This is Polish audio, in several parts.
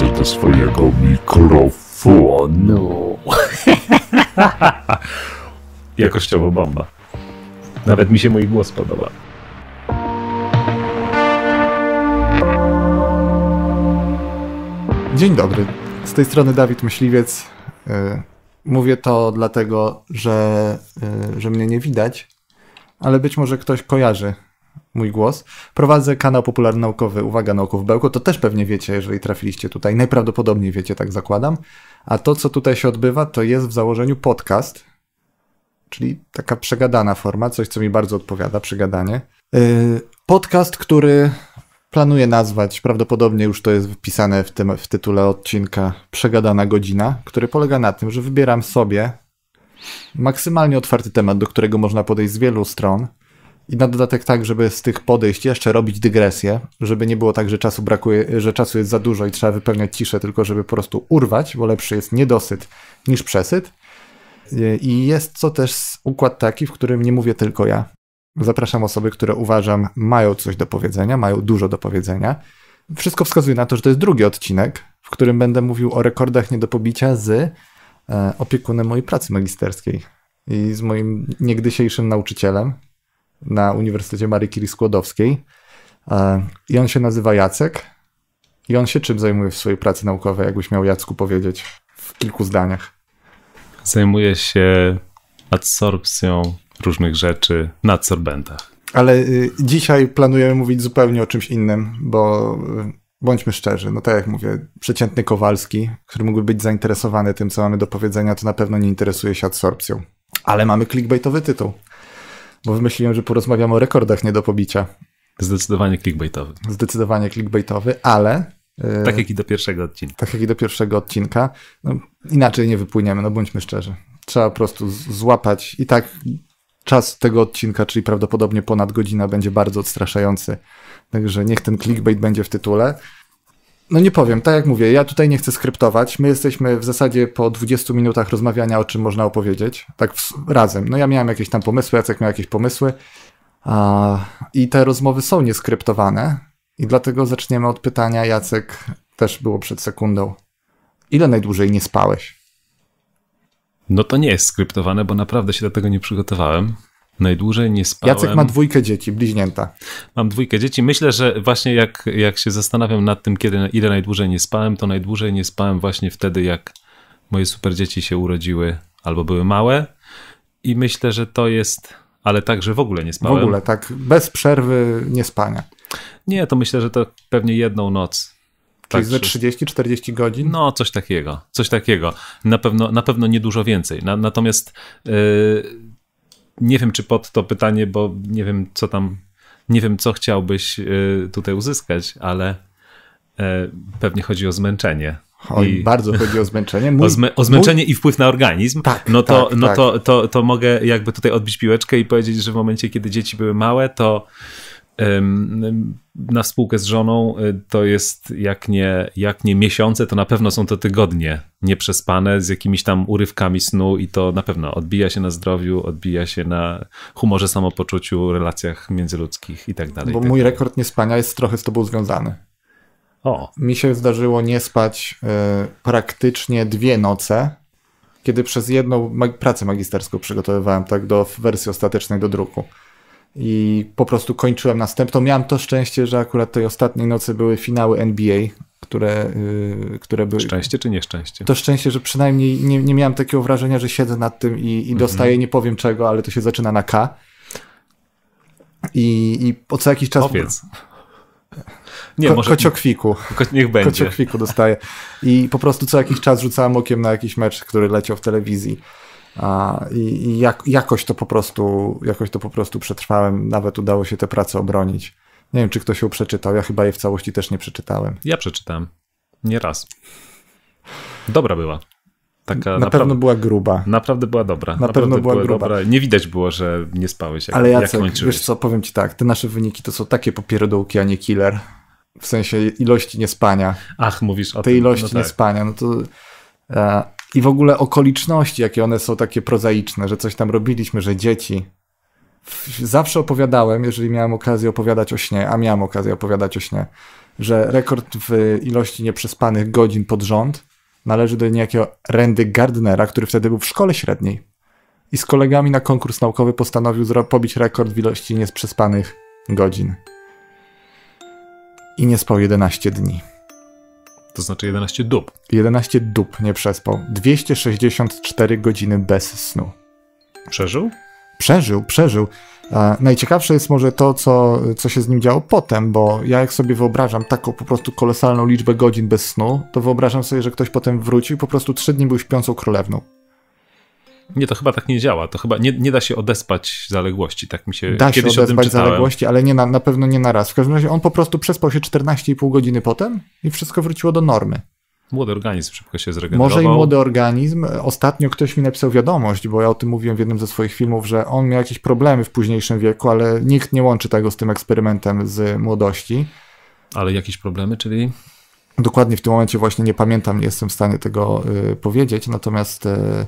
ręce do swojego mikrofonu. Jakościowo bomba. Nawet mi się mój głos podoba. Dzień dobry. Z tej strony Dawid Myśliwiec. E, mówię to dlatego, że, e, że mnie nie widać, ale być może ktoś kojarzy mój głos. Prowadzę kanał popularnaukowy Uwaga Nauków Bełko. To też pewnie wiecie, jeżeli trafiliście tutaj. Najprawdopodobniej wiecie, tak zakładam. A to, co tutaj się odbywa, to jest w założeniu podcast, czyli taka przegadana forma, coś, co mi bardzo odpowiada, przegadanie. Y, podcast, który planuję nazwać, prawdopodobnie już to jest wpisane w, tym, w tytule odcinka Przegadana Godzina, który polega na tym, że wybieram sobie maksymalnie otwarty temat, do którego można podejść z wielu stron – i na dodatek tak, żeby z tych podejść jeszcze robić dygresję, żeby nie było tak, że czasu brakuje, że czasu jest za dużo i trzeba wypełniać ciszę, tylko żeby po prostu urwać, bo lepszy jest niedosyt niż przesyt. E, I jest to też układ taki, w którym nie mówię tylko ja. Zapraszam osoby, które uważam mają coś do powiedzenia, mają dużo do powiedzenia. Wszystko wskazuje na to, że to jest drugi odcinek, w którym będę mówił o rekordach nie do pobicia z e, opiekunem mojej pracy magisterskiej i z moim niegdysiejszym nauczycielem, na Uniwersytecie Marii Curie Skłodowskiej. E, I on się nazywa Jacek. I on się czym zajmuje w swojej pracy naukowej, jakbyś miał Jacku powiedzieć w kilku zdaniach? Zajmuje się adsorpcją różnych rzeczy na adsorbentach. Ale y, dzisiaj planujemy mówić zupełnie o czymś innym, bo y, bądźmy szczerzy, no tak jak mówię, przeciętny Kowalski, który mógłby być zainteresowany tym, co mamy do powiedzenia, to na pewno nie interesuje się adsorpcją. Ale mamy clickbaitowy tytuł bo wymyśliłem, że porozmawiam o rekordach nie do pobicia. Zdecydowanie clickbaitowy. Zdecydowanie clickbaitowy, ale e, tak jak i do pierwszego odcinka. Tak jak i do pierwszego odcinka. No, inaczej nie wypłyniemy, no bądźmy szczerzy. Trzeba po prostu złapać i tak czas tego odcinka, czyli prawdopodobnie ponad godzina, będzie bardzo odstraszający. Także niech ten clickbait będzie w tytule. No nie powiem, tak jak mówię, ja tutaj nie chcę skryptować. My jesteśmy w zasadzie po 20 minutach rozmawiania, o czym można opowiedzieć, tak w, razem. No ja miałem jakieś tam pomysły, Jacek miał jakieś pomysły a, i te rozmowy są nieskryptowane i dlatego zaczniemy od pytania, Jacek też było przed sekundą. Ile najdłużej nie spałeś? No to nie jest skryptowane, bo naprawdę się do tego nie przygotowałem najdłużej nie spałem. Jacek ma dwójkę dzieci, bliźnięta. Mam dwójkę dzieci. Myślę, że właśnie jak, jak się zastanawiam nad tym, kiedy, ile najdłużej nie spałem, to najdłużej nie spałem właśnie wtedy, jak moje super dzieci się urodziły albo były małe. I myślę, że to jest, ale także w ogóle nie spałem. W ogóle, tak, bez przerwy nie spania. Nie, to myślę, że to pewnie jedną noc. Czyli tak, ze 30-40 godzin? No, coś takiego, coś takiego. Na pewno, na pewno nie dużo więcej. Na, natomiast yy, nie wiem, czy pod to pytanie, bo nie wiem, co tam, nie wiem, co chciałbyś e, tutaj uzyskać, ale e, pewnie chodzi o zmęczenie. Oj, I... bardzo chodzi o zmęczenie. Mój, o, o, zmęczenie mój... i wpływ na organizm. Tak, no to, tak, no tak. To, to, to mogę jakby tutaj odbić piłeczkę i powiedzieć, że w momencie, kiedy dzieci były małe, to na spółkę z żoną y, to jest jak nie, jak nie miesiące, to na pewno są to tygodnie nieprzespane z jakimiś tam urywkami snu i to na pewno odbija się na zdrowiu, odbija się na humorze, samopoczuciu, relacjach międzyludzkich i tak dalej. Bo tak mój rekord niespania jest trochę z tobą związany. O. Mi się zdarzyło nie spać y, praktycznie dwie noce, kiedy przez jedną pracę magisterską przygotowywałem tak do wersji ostatecznej do druku i po prostu kończyłem następną. Miałem to szczęście, że akurat tej ostatniej nocy były finały NBA, które, yy, które były. Szczęście czy nieszczęście? To szczęście, że przynajmniej nie, nie miałem takiego wrażenia, że siedzę nad tym i, i mm dostaję nie powiem czego, ale to się zaczyna na K. I, i po co jakiś czas. Powiedz. Nie, Ko może... Kociokwiku. Ko niech będzie. Kociokwiku dostaję. I po prostu co jakiś czas rzucałem okiem na jakiś mecz, który leciał w telewizji. A, I i jak, jakoś, to po prostu, jakoś to po prostu przetrwałem, nawet udało się te prace obronić. Nie wiem, czy ktoś ją przeczytał, ja chyba je w całości też nie przeczytałem. Ja przeczytałem, nie raz. Dobra była. Taka na naprawdę, pewno była gruba. Naprawdę była dobra. Na naprawdę pewno była, była gruba. Dobra. Nie widać było, że nie spałeś, jak, Ale Jacek, jak wiesz co, powiem ci tak, te nasze wyniki to są takie popierdółki, a nie killer. W sensie ilości niespania. Ach, mówisz o Tej ilości no tak. niespania, no to... E, i w ogóle okoliczności, jakie one są takie prozaiczne, że coś tam robiliśmy, że dzieci. Zawsze opowiadałem, jeżeli miałem okazję opowiadać o śnie, a miałem okazję opowiadać o śnie, że rekord w ilości nieprzespanych godzin pod rząd należy do niejakiego Randy Gardnera, który wtedy był w szkole średniej i z kolegami na konkurs naukowy postanowił pobić rekord w ilości nieprzespanych godzin. I nie spał 11 dni. To znaczy 11 dób. 11 dób nie przespał. 264 godziny bez snu. Przeżył? Przeżył, przeżył. E, najciekawsze jest może to, co, co się z nim działo potem, bo ja jak sobie wyobrażam taką po prostu kolosalną liczbę godzin bez snu, to wyobrażam sobie, że ktoś potem wrócił i po prostu trzy dni był śpiącą królewną. Nie, to chyba tak nie działa. To chyba nie, nie da się odespać zaległości, tak mi się Da się odespać zaległości, ale nie na, na pewno nie na raz. W każdym razie on po prostu przespał się 14,5 godziny potem i wszystko wróciło do normy. Młody organizm szybko się zregenerował. Może i młody organizm. Ostatnio ktoś mi napisał wiadomość, bo ja o tym mówiłem w jednym ze swoich filmów, że on miał jakieś problemy w późniejszym wieku, ale nikt nie łączy tego z tym eksperymentem z młodości. Ale jakieś problemy, czyli? Dokładnie w tym momencie właśnie nie pamiętam, nie jestem w stanie tego y, powiedzieć, natomiast y,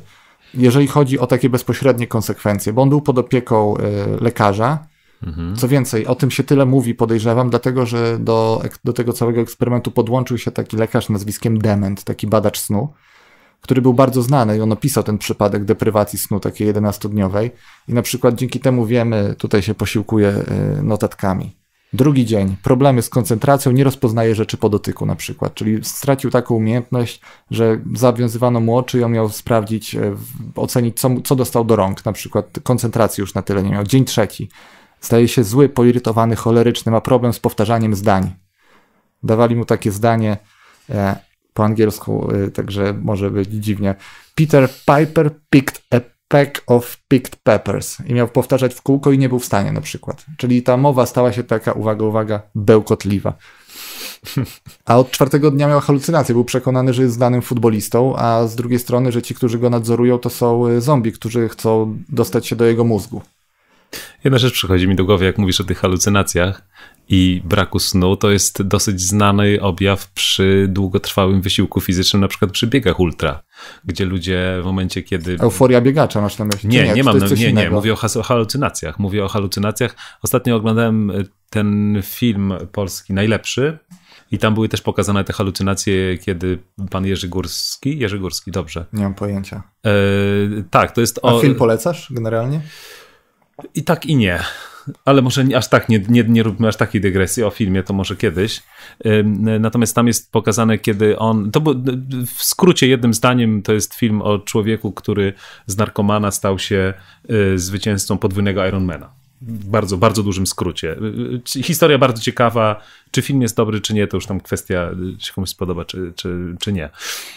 jeżeli chodzi o takie bezpośrednie konsekwencje, bo on był pod opieką e, lekarza. Mhm. Co więcej, o tym się tyle mówi, podejrzewam, dlatego że do, do tego całego eksperymentu podłączył się taki lekarz nazwiskiem Dement, taki badacz snu, który był bardzo znany i on opisał ten przypadek deprywacji snu takiej 11-dniowej. I na przykład dzięki temu wiemy, tutaj się posiłkuje e, notatkami. Drugi dzień, problemy z koncentracją, nie rozpoznaje rzeczy po dotyku na przykład, czyli stracił taką umiejętność, że zawiązywano mu oczy i on miał sprawdzić, e, ocenić, co, co dostał do rąk, na przykład koncentracji już na tyle nie miał. Dzień trzeci, staje się zły, poirytowany, choleryczny, ma problem z powtarzaniem zdań. Dawali mu takie zdanie e, po angielsku, e, także może być dziwnie. Peter Piper picked a pack of picked peppers i miał powtarzać w kółko i nie był w stanie na przykład. Czyli ta mowa stała się taka, uwaga, uwaga, bełkotliwa. A od czwartego dnia miał halucynację, był przekonany, że jest znanym futbolistą, a z drugiej strony, że ci, którzy go nadzorują, to są y, zombie, którzy chcą dostać się do jego mózgu. Jedna rzecz przychodzi mi do głowy, jak mówisz o tych halucynacjach i braku snu, to jest dosyć znany objaw przy długotrwałym wysiłku fizycznym, na przykład przy biegach ultra, gdzie ludzie w momencie, kiedy... Euforia biegacza masz na myśli? Nie, nie, nie mam, no, nie, nie, mówię o halucynacjach, mówię o halucynacjach. Ostatnio oglądałem e, ten film polski, najlepszy, i tam były też pokazane te halucynacje, kiedy pan Jerzy Górski, Jerzy Górski, dobrze. Nie mam pojęcia. E, tak, to jest... O... A film polecasz generalnie? I tak i nie. Ale może aż tak, nie, nie, nie róbmy aż takiej dygresji o filmie, to może kiedyś. Natomiast tam jest pokazane, kiedy on. To w skrócie, jednym zdaniem, to jest film o człowieku, który z narkomana stał się y, zwycięzcą podwójnego Ironmana w bardzo, bardzo dużym skrócie. Historia bardzo ciekawa. Czy film jest dobry, czy nie, to już tam kwestia, czy komuś spodoba, czy, czy, czy nie.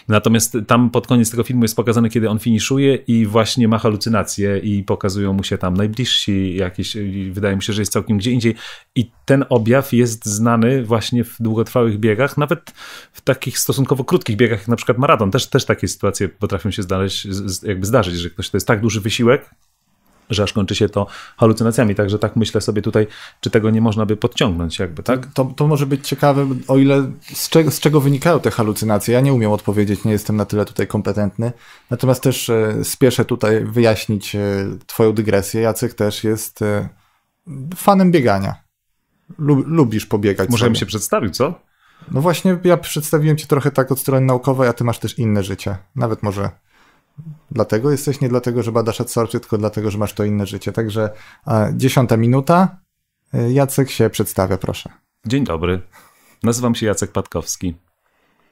Natomiast tam pod koniec tego filmu jest pokazane, kiedy on finiszuje i właśnie ma halucynacje i pokazują mu się tam najbliżsi jakieś, wydaje mi się, że jest całkiem gdzie indziej. I ten objaw jest znany właśnie w długotrwałych biegach, nawet w takich stosunkowo krótkich biegach, jak na przykład maraton. Też, też takie sytuacje potrafią się znaleźć, jakby zdarzyć, że ktoś to jest tak duży wysiłek, że aż kończy się to halucynacjami. Także tak myślę sobie tutaj, czy tego nie można by podciągnąć jakby, tak? To, to może być ciekawe, o ile z, z czego wynikają te halucynacje. Ja nie umiem odpowiedzieć, nie jestem na tyle tutaj kompetentny. Natomiast też e, spieszę tutaj wyjaśnić e, twoją dygresję. Jacek też jest e, fanem biegania. Lub, lubisz pobiegać. Może mi się przedstawić, co? No właśnie, ja przedstawiłem cię trochę tak od strony naukowej, a ty masz też inne życie. Nawet może dlatego jesteś, nie dlatego, że badasz adsorpcję, tylko dlatego, że masz to inne życie. Także e, dziesiąta minuta. E, Jacek się przedstawia, proszę. Dzień dobry. Nazywam się Jacek Patkowski.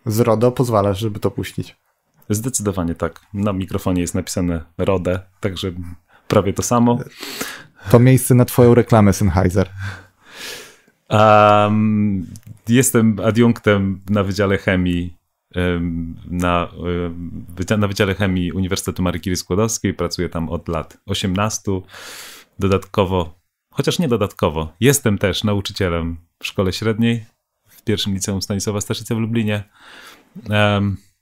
Z RODO pozwalasz, żeby to puścić. Zdecydowanie tak. Na mikrofonie jest napisane RODE, także prawie to samo. To miejsce na twoją reklamę, Sennheiser. Um, jestem adiunktem na Wydziale Chemii na, na Wydziale Chemii Uniwersytetu Marii Curie Skłodowskiej, pracuję tam od lat 18. Dodatkowo, chociaż nie dodatkowo, jestem też nauczycielem w szkole średniej, w pierwszym liceum Stanisława Staszice w Lublinie.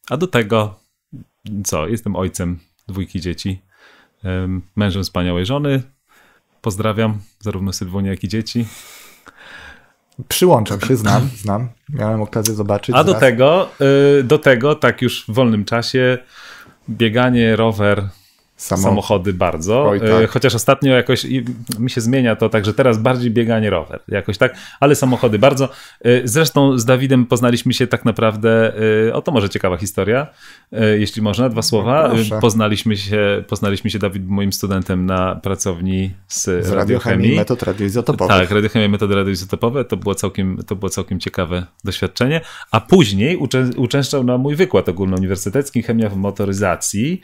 A do tego, co, jestem ojcem dwójki dzieci, mężem wspaniałej żony. Pozdrawiam zarówno Sylwonię, jak i dzieci. Przyłączam się, znam, znam. Miałem okazję zobaczyć. A do tego, y, do tego, tak już w wolnym czasie, bieganie, rower, Samo... samochody bardzo. Oj, tak. Y, chociaż ostatnio jakoś mi się zmienia to, także teraz bardziej bieganie rower, jakoś tak, ale samochody bardzo. Y, zresztą z Dawidem poznaliśmy się tak naprawdę, y, o to może ciekawa historia, jeśli można, dwa słowa. Poznaliśmy się, poznaliśmy się Dawid moim studentem na pracowni z, z radiochemii. metod radioizotopowych. Tak, radiochemia metody radioizotopowe, to było całkiem, to było całkiem ciekawe doświadczenie, a później uczęszczał na mój wykład ogólnouniwersytecki Chemia w motoryzacji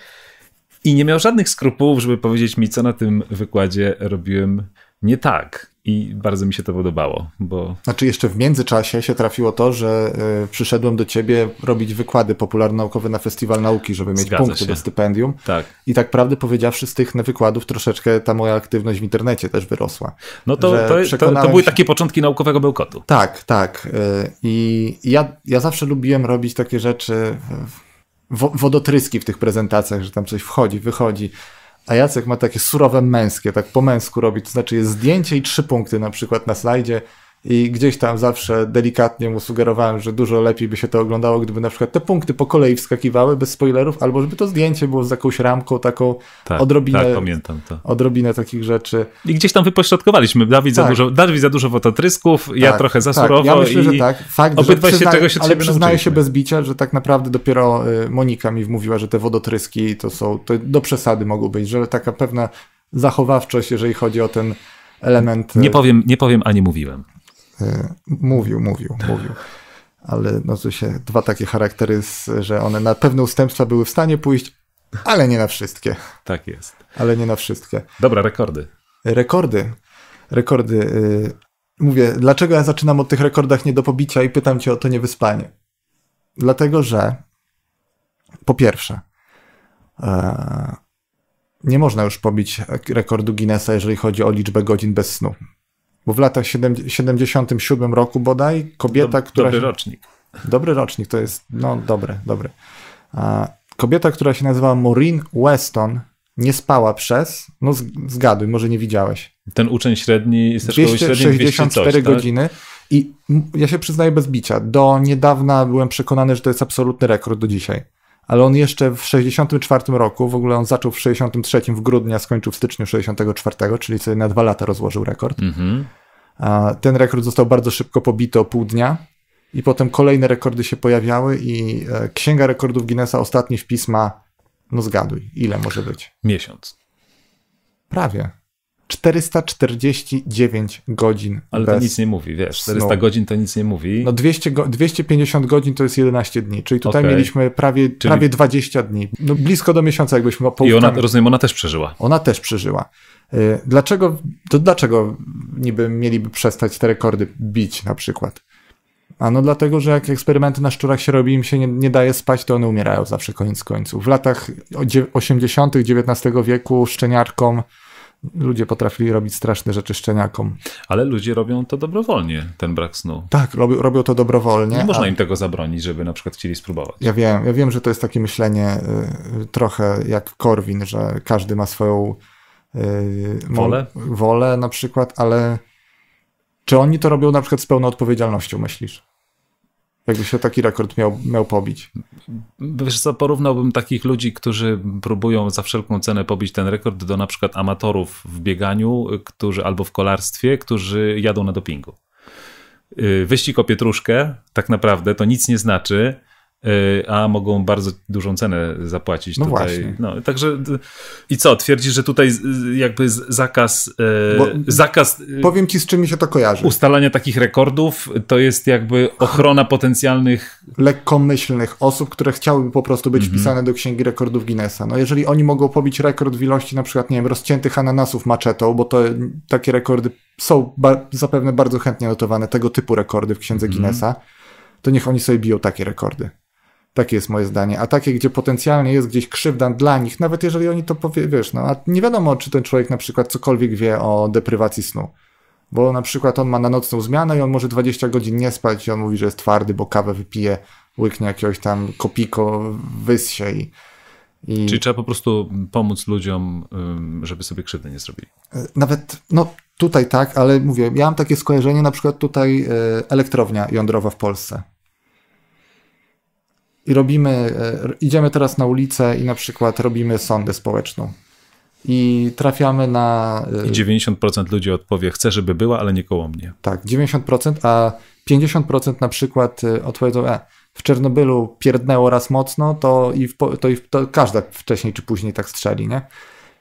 i nie miał żadnych skrupułów, żeby powiedzieć mi, co na tym wykładzie robiłem nie tak. I bardzo mi się to podobało, bo... Znaczy jeszcze w międzyczasie się trafiło to, że y, przyszedłem do ciebie robić wykłady popularno-naukowe na Festiwal Nauki, żeby mieć Zgadza punkty się. do stypendium. Tak. I tak prawdę powiedziawszy, z tych wykładów troszeczkę ta moja aktywność w internecie też wyrosła. No to, to, to, to były się... takie początki naukowego bełkotu. Tak, tak. E, I ja, ja zawsze lubiłem robić takie rzeczy wo wodotryski w tych prezentacjach, że tam coś wchodzi, wychodzi. A Jacek ma takie surowe męskie, tak po męsku robi, to znaczy jest zdjęcie i trzy punkty na przykład na slajdzie, i gdzieś tam zawsze delikatnie mu sugerowałem, że dużo lepiej by się to oglądało, gdyby na przykład te punkty po kolei wskakiwały bez spoilerów, albo żeby to zdjęcie było z jakąś ramką taką tak, odrobinę, tak, pamiętam to. odrobinę takich rzeczy. I gdzieś tam wypośrodkowaliśmy. Dawid, tak. za, dużo, Dawid za dużo fototrysków, tak, tak, ja trochę za surowo. Ja myślę, że tak. Fakt, że się czegoś Ale przyznaję się bez bicia, że tak naprawdę dopiero y, Monika mi wmówiła, że te wodotryski to są, to do przesady mogą być, że taka pewna zachowawczość, jeżeli chodzi o ten element. Y, nie powiem, nie powiem, a nie mówiłem. E, mówił, mówił, mówił. Ale no to się dwa takie charaktery, że one na pewne ustępstwa były w stanie pójść, ale nie na wszystkie. Tak jest. Ale nie na wszystkie. Dobra, rekordy. Rekordy. Rekordy. Y, mówię, dlaczego ja zaczynam od tych rekordach nie do pobicia i pytam cię o to niewyspanie? Dlatego, że po pierwsze, e, nie można już pobić rekordu Guinnessa, jeżeli chodzi o liczbę godzin bez snu bo w latach 77 roku bodaj kobieta, która... Dobry rocznik. Dobry rocznik, to jest, no dobre, dobre. Kobieta, która się nazywała Maureen Weston, nie spała przez, no zgaduj, może nie widziałeś. Ten uczeń średni ze szkoły 264 coś, tak? godziny. Tak? I ja się przyznaję bez bicia. Do niedawna byłem przekonany, że to jest absolutny rekord do dzisiaj ale on jeszcze w 64 roku, w ogóle on zaczął w 63 w grudniu, a skończył w styczniu 64, czyli sobie na dwa lata rozłożył rekord. Mhm. Ten rekord został bardzo szybko pobity o pół dnia i potem kolejne rekordy się pojawiały i e, Księga Rekordów Guinnessa ostatni wpis ma, no zgaduj, ile może być? Miesiąc. Prawie. 449 godzin. Ale to nic nie mówi, wiesz. 400 snu. godzin to nic nie mówi. No 200 go, 250 godzin to jest 11 dni, czyli tutaj okay. mieliśmy prawie, czyli... prawie 20 dni. No blisko do miesiąca, jakbyśmy połówkami. I ona, rozumiem, ona też przeżyła. Ona też przeżyła. Y, dlaczego, to dlaczego niby mieliby przestać te rekordy bić na przykład? A no dlatego, że jak eksperymenty na szczurach się robi, im się nie, nie daje spać, to one umierają zawsze koniec końców. W latach 80. XIX wieku szczeniarkom ludzie potrafili robić straszne rzeczy szczeniakom. Ale ludzie robią to dobrowolnie, ten brak snu. Tak, rob, robią to dobrowolnie. Nie można im tego zabronić, żeby na przykład chcieli spróbować. Ja wiem, ja wiem, że to jest takie myślenie y, trochę jak Korwin, że każdy ma swoją y, wolę? wolę na przykład, ale czy oni to robią na przykład z pełną odpowiedzialnością, myślisz? jakby się taki rekord miał, miał pobić. Wiesz co, porównałbym takich ludzi, którzy próbują za wszelką cenę pobić ten rekord do na przykład amatorów w bieganiu, którzy albo w kolarstwie, którzy jadą na dopingu. Y, wyścig o pietruszkę tak naprawdę to nic nie znaczy, Y, a mogą bardzo dużą cenę zapłacić no tutaj. Właśnie. No, także y, i co, twierdzisz, że tutaj y, jakby zakaz Bo zakaz Powiem ci z czym mi się to kojarzy. Ustalania takich rekordów to jest jakby ochrona potencjalnych lekkomyślnych osób, które chciałyby po prostu być mhm. wpisane do księgi rekordów Guinnessa. No jeżeli oni mogą pobić rekord w ilości na przykład nie wiem, rozciętych ananasów maczetą, bo to takie rekordy są ba zapewne bardzo chętnie notowane tego typu rekordy w księdze mhm. Guinnessa, to niech oni sobie biją takie rekordy. Takie jest moje zdanie. A takie, gdzie potencjalnie jest gdzieś krzywda dla nich, nawet jeżeli oni to powie, wiesz, no, a nie wiadomo, czy ten człowiek na przykład cokolwiek wie o deprywacji snu. Bo na przykład on ma na nocną zmianę i on może 20 godzin nie spać i on mówi, że jest twardy, bo kawę wypije, łyknie jakiegoś tam kopiko, wyssie i, i... Czyli trzeba po prostu pomóc ludziom, żeby sobie krzywdy nie zrobili. E, nawet, no tutaj tak, ale mówię, ja mam takie skojarzenie, na przykład tutaj e, elektrownia jądrowa w Polsce i robimy, e, idziemy teraz na ulicę i na przykład robimy sondę społeczną. I trafiamy na. E, I 90% ludzi odpowie, chcę, żeby była, ale nie koło mnie. Tak, 90%, a 50% na przykład e, odpowiedzą, e, w Czernobylu pierdnęło raz mocno, to i, w, to i w, to każda wcześniej czy później tak strzeli, nie?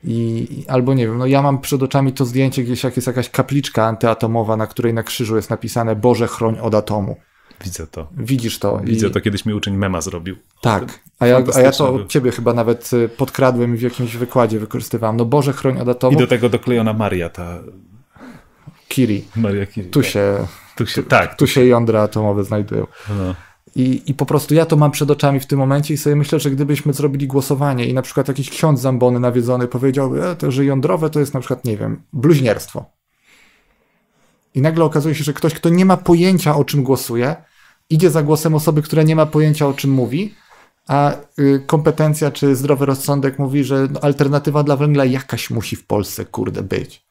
I, albo nie wiem, no ja mam przed oczami to zdjęcie gdzieś, jak jest jakaś kapliczka antyatomowa, na której na krzyżu jest napisane Boże chroń od atomu. Widzę to. Widzisz to. Widzę I... to, kiedyś mi uczeń mema zrobił. Tak, a ja, a ja to od ciebie chyba nawet y, podkradłem i w jakimś wykładzie wykorzystywałem. No Boże, chroń od I do tego doklejona Maria ta... Kiri. Maria Kiri. Tu tak. się... Tak. Tu się, tu, tak. tu się jądra atomowe znajdują. No. I, I po prostu ja to mam przed oczami w tym momencie i sobie myślę, że gdybyśmy zrobili głosowanie i na przykład jakiś ksiądz zambony nawiedzony powiedział, e, to, że jądrowe to jest na przykład, nie wiem, bluźnierstwo. I nagle okazuje się, że ktoś, kto nie ma pojęcia o czym głosuje, idzie za głosem osoby, która nie ma pojęcia o czym mówi, a y, kompetencja czy zdrowy rozsądek mówi, że no, alternatywa dla węgla jakaś musi w Polsce, kurde, być.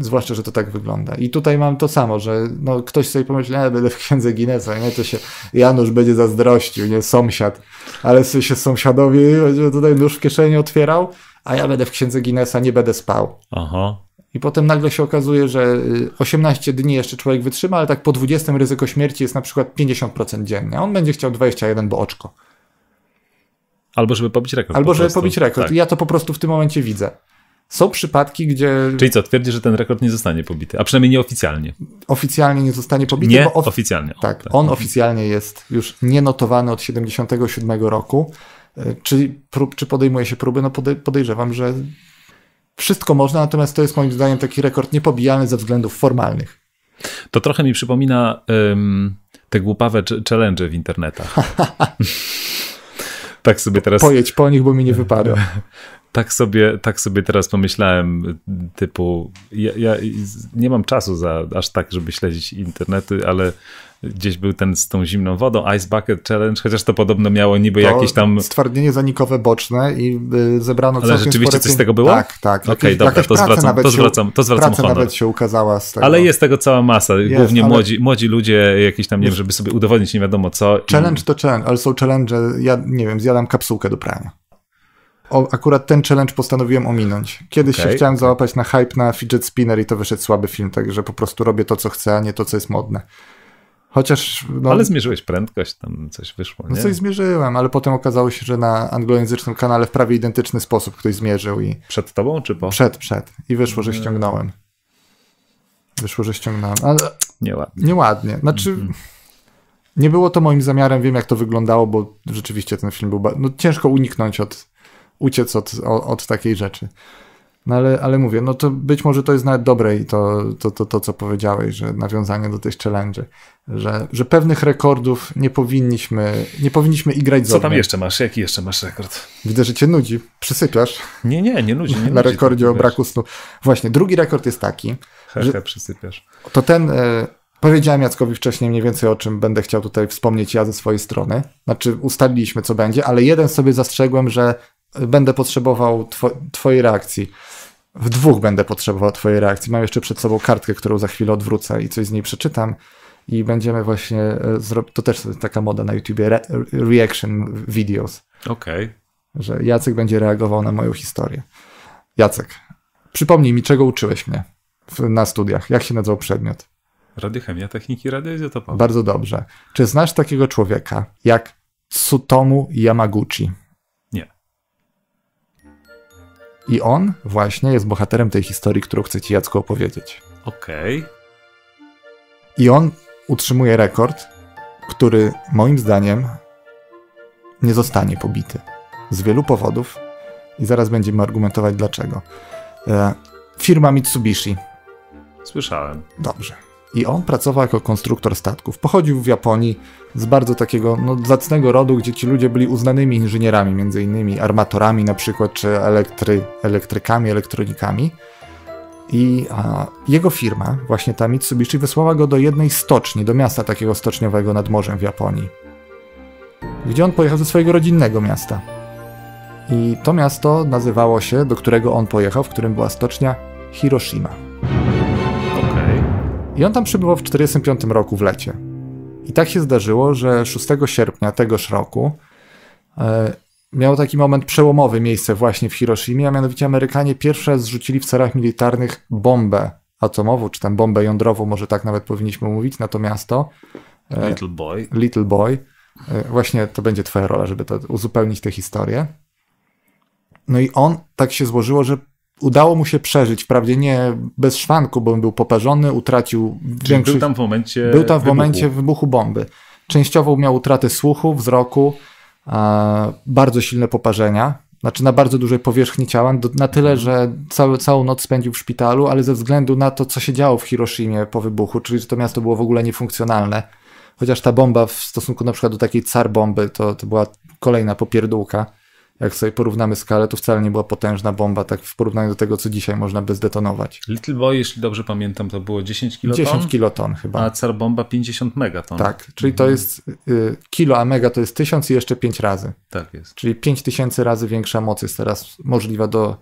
Zwłaszcza, że to tak wygląda. I tutaj mam to samo, że no, ktoś sobie pomyśli, ja będę w księdze Guinnessa, nie? to się Janusz będzie zazdrościł, nie? Sąsiad. Ale sobie się sąsiadowi będzie tutaj nóż w kieszeni otwierał, a ja będę w księdze Guinnessa, nie będę spał. Aha. I potem nagle się okazuje, że 18 y, dni jeszcze człowiek wytrzyma, ale tak po 20 ryzyko śmierci jest na przykład 50% dziennie. on będzie chciał 21, bo oczko. Albo żeby pobić rekord. Albo po żeby pobić rekord. Tak. Ja to po prostu w tym momencie widzę. Są przypadki, gdzie. Czyli co, twierdzi, że ten rekord nie zostanie pobity, a przynajmniej nieoficjalnie. Oficjalnie nie zostanie pobity. Nie, bo of... oficjalnie. Tak, tak, on oficjalnie jest już nienotowany od 77 roku. Y, czy, prób, czy podejmuje się próby? No podejrzewam, że wszystko można, natomiast to jest moim zdaniem taki rekord niepobijany ze względów formalnych. To trochę mi przypomina um, te głupawe challenge w internetach. tak sobie teraz. Pojedź po nich, bo mi nie wypada. tak sobie, tak sobie teraz pomyślałem, typu, ja, ja, nie mam czasu za aż tak, żeby śledzić internety, ale gdzieś był ten z tą zimną wodą, Ice Bucket Challenge, chociaż to podobno miało niby to jakieś tam... stwardnienie zanikowe boczne i y, zebrano Ale rzeczywiście coś z tego było? Tak, tak. Okej, okay, dobra, to zwracam, to zwracam, to zwracam praca honor. nawet się ukazała z tego. Ale jest tego cała masa, jest, głównie ale... młodzi, młodzi ludzie jakieś tam, nie wiem, żeby sobie udowodnić nie wiadomo co. Challenge i... to challenge, ale są challenge, ja nie wiem, zjadam kapsułkę do prania. O, akurat ten challenge postanowiłem ominąć. Kiedyś okay. się chciałem załapać na hype na fidget spinner i to wyszedł słaby film, także po prostu robię to, co chcę, a nie to, co jest modne. Chociaż. No, ale zmierzyłeś prędkość, tam coś wyszło. No nie? No coś zmierzyłem, ale potem okazało się, że na anglojęzycznym kanale w prawie identyczny sposób ktoś zmierzył i. Przed tobą czy po? Przed, przed. I wyszło, że ściągnąłem. Wyszło, że ściągnąłem. Ale... Nieładnie. Nieładnie. Znaczy. Mm -hmm. Nie było to moim zamiarem, wiem jak to wyglądało, bo rzeczywiście ten film był. No, ciężko uniknąć od. uciec od, od, od takiej rzeczy. No ale, ale mówię, no to być może to jest nawet dobre i to, to, to, to co powiedziałeś, że nawiązanie do tych challenge, że, że pewnych rekordów nie powinniśmy, nie powinniśmy igrać z Co tam jeszcze masz? Jaki jeszcze masz rekord? Widzę, że cię nudzi. Przysypiasz. Nie, nie, nie nudzi. Nie Na rekordzie o braku snu. Właśnie, drugi rekord jest taki, Hehe, że przysypiasz. To ten... E, powiedziałem Jackowi wcześniej mniej więcej o czym będę chciał tutaj wspomnieć ja ze swojej strony. Znaczy ustaliliśmy co będzie, ale jeden sobie zastrzegłem, że będę potrzebował two twojej reakcji. W dwóch będę potrzebował Twojej reakcji. Mam jeszcze przed sobą kartkę, którą za chwilę odwrócę i coś z niej przeczytam. I będziemy właśnie e, To też taka moda na YouTubie re reaction videos. Okej. Okay. Że Jacek będzie reagował na moją historię. Jacek, przypomnij mi, czego uczyłeś mnie w, na studiach? Jak się nazywał przedmiot? Radiochemia techniki radioizotopowej. Bardzo dobrze. Czy znasz takiego człowieka jak Tsutomu Yamaguchi? I on właśnie jest bohaterem tej historii, którą chcę ci Jacku opowiedzieć. Okej. Okay. I on utrzymuje rekord, który moim zdaniem nie zostanie pobity. Z wielu powodów i zaraz będziemy argumentować dlaczego. E, firma Mitsubishi. Słyszałem. Dobrze i on pracował jako konstruktor statków. Pochodził w Japonii z bardzo takiego no, zacnego rodu, gdzie ci ludzie byli uznanymi inżynierami, między innymi armatorami na przykład, czy elektry, elektrykami, elektronikami. I a, jego firma, właśnie ta Mitsubishi, wysłała go do jednej stoczni, do miasta takiego stoczniowego nad morzem w Japonii, gdzie on pojechał ze swojego rodzinnego miasta. I to miasto nazywało się, do którego on pojechał, w którym była stocznia, Hiroshima. I on tam przybywał w 1945 roku w lecie. I tak się zdarzyło, że 6 sierpnia tegoż roku e, miał taki moment przełomowy miejsce właśnie w Hiroshimie, a mianowicie Amerykanie pierwsze zrzucili w celach militarnych bombę atomową, czy tam bombę jądrową, może tak nawet powinniśmy mówić, na to miasto. E, Little Boy. Little Boy. E, właśnie to będzie twoja rola, żeby to uzupełnić tę historię. No i on tak się złożyło, że Udało mu się przeżyć, wprawdzie nie bez szwanku, bo on był poparzony, utracił Czyli większość... Był tam w momencie Był tam w wybuchu. momencie wybuchu bomby. Częściowo miał utratę słuchu, wzroku, e, bardzo silne poparzenia, znaczy na bardzo dużej powierzchni ciała, na tyle, mhm. że cały, całą noc spędził w szpitalu, ale ze względu na to, co się działo w Hiroshimie po wybuchu, czyli że to miasto było w ogóle niefunkcjonalne, chociaż ta bomba w stosunku na przykład do takiej car bomby, to, to była kolejna popierdółka, jak sobie porównamy skalę, to wcale nie była potężna bomba, tak w porównaniu do tego, co dzisiaj można by zdetonować. Little Boy, jeśli dobrze pamiętam, to było 10 kiloton? 10 kiloton chyba. A Car Bomba 50 megaton. Tak, czyli mhm. to jest y, kilo, a mega to jest 1000 i jeszcze 5 razy. Tak jest. Czyli 5000 razy większa moc jest teraz możliwa do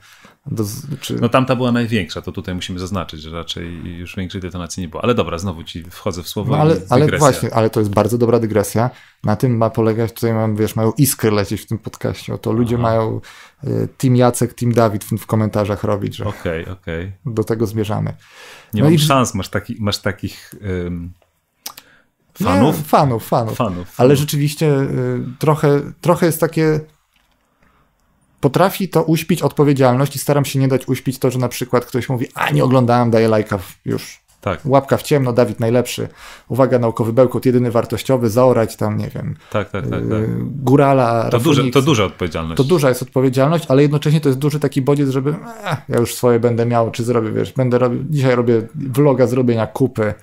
do, czy... No tamta była największa, to tutaj musimy zaznaczyć, że raczej już większej detonacji nie było. Ale dobra, znowu ci wchodzę w słowo. No, ale, ale, właśnie, ale to jest bardzo dobra dygresja. Na tym ma polegać, tutaj mam, wiesz, mają iskry lecieć w tym podcaście. Oto ludzie Aha. mają y, Team Jacek, Team Dawid w, w komentarzach robić, że okay, okay. do tego zmierzamy. Nie no mam i... szans, masz, taki, masz takich... Fanów? Nie, fanów? fanów, fanów, fanów. Ale rzeczywiście y, trochę, trochę jest takie potrafi to uśpić odpowiedzialność i staram się nie dać uśpić to, że na przykład ktoś mówi, a nie oglądałem, daję lajka już. Tak. Łapka w ciemno, Dawid najlepszy. Uwaga, naukowy bełkot, jedyny wartościowy, zaorać tam, nie wiem. Tak, tak, tak. tak. Y, górala, to, duże, to duża odpowiedzialność. To duża jest odpowiedzialność, ale jednocześnie to jest duży taki bodziec, żeby eh, ja już swoje będę miał, czy zrobię, wiesz, będę robił, dzisiaj robię vloga zrobienia kupy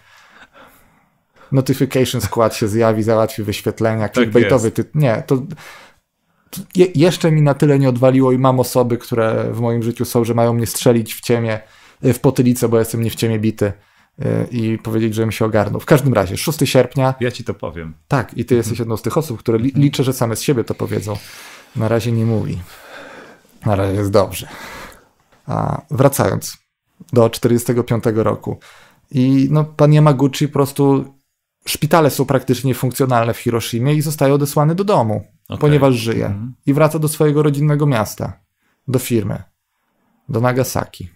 notification skład się zjawi, załatwi wyświetlenia, tak clickbaitowy tak tytuł. Nie, to je, jeszcze mi na tyle nie odwaliło i mam osoby, które w moim życiu są, że mają mnie strzelić w ciemię, y, w potylicę, bo jestem nie w ciemię bity y, i powiedzieć, że mi się ogarnął. W każdym razie, 6 sierpnia. Ja ci to powiem. Tak, i ty jesteś mhm. jedną z tych osób, które li, mhm. liczę, że same z siebie to powiedzą. Na razie nie mówi. Na razie jest dobrze. A wracając do 45 roku. I no, pan Yamaguchi po prostu szpitale są praktycznie funkcjonalne w Hiroshimie i zostaje odesłany do domu okay. ponieważ żyje. Mm. I wraca do swojego rodzinnego miasta, do firmy, do Nagasaki.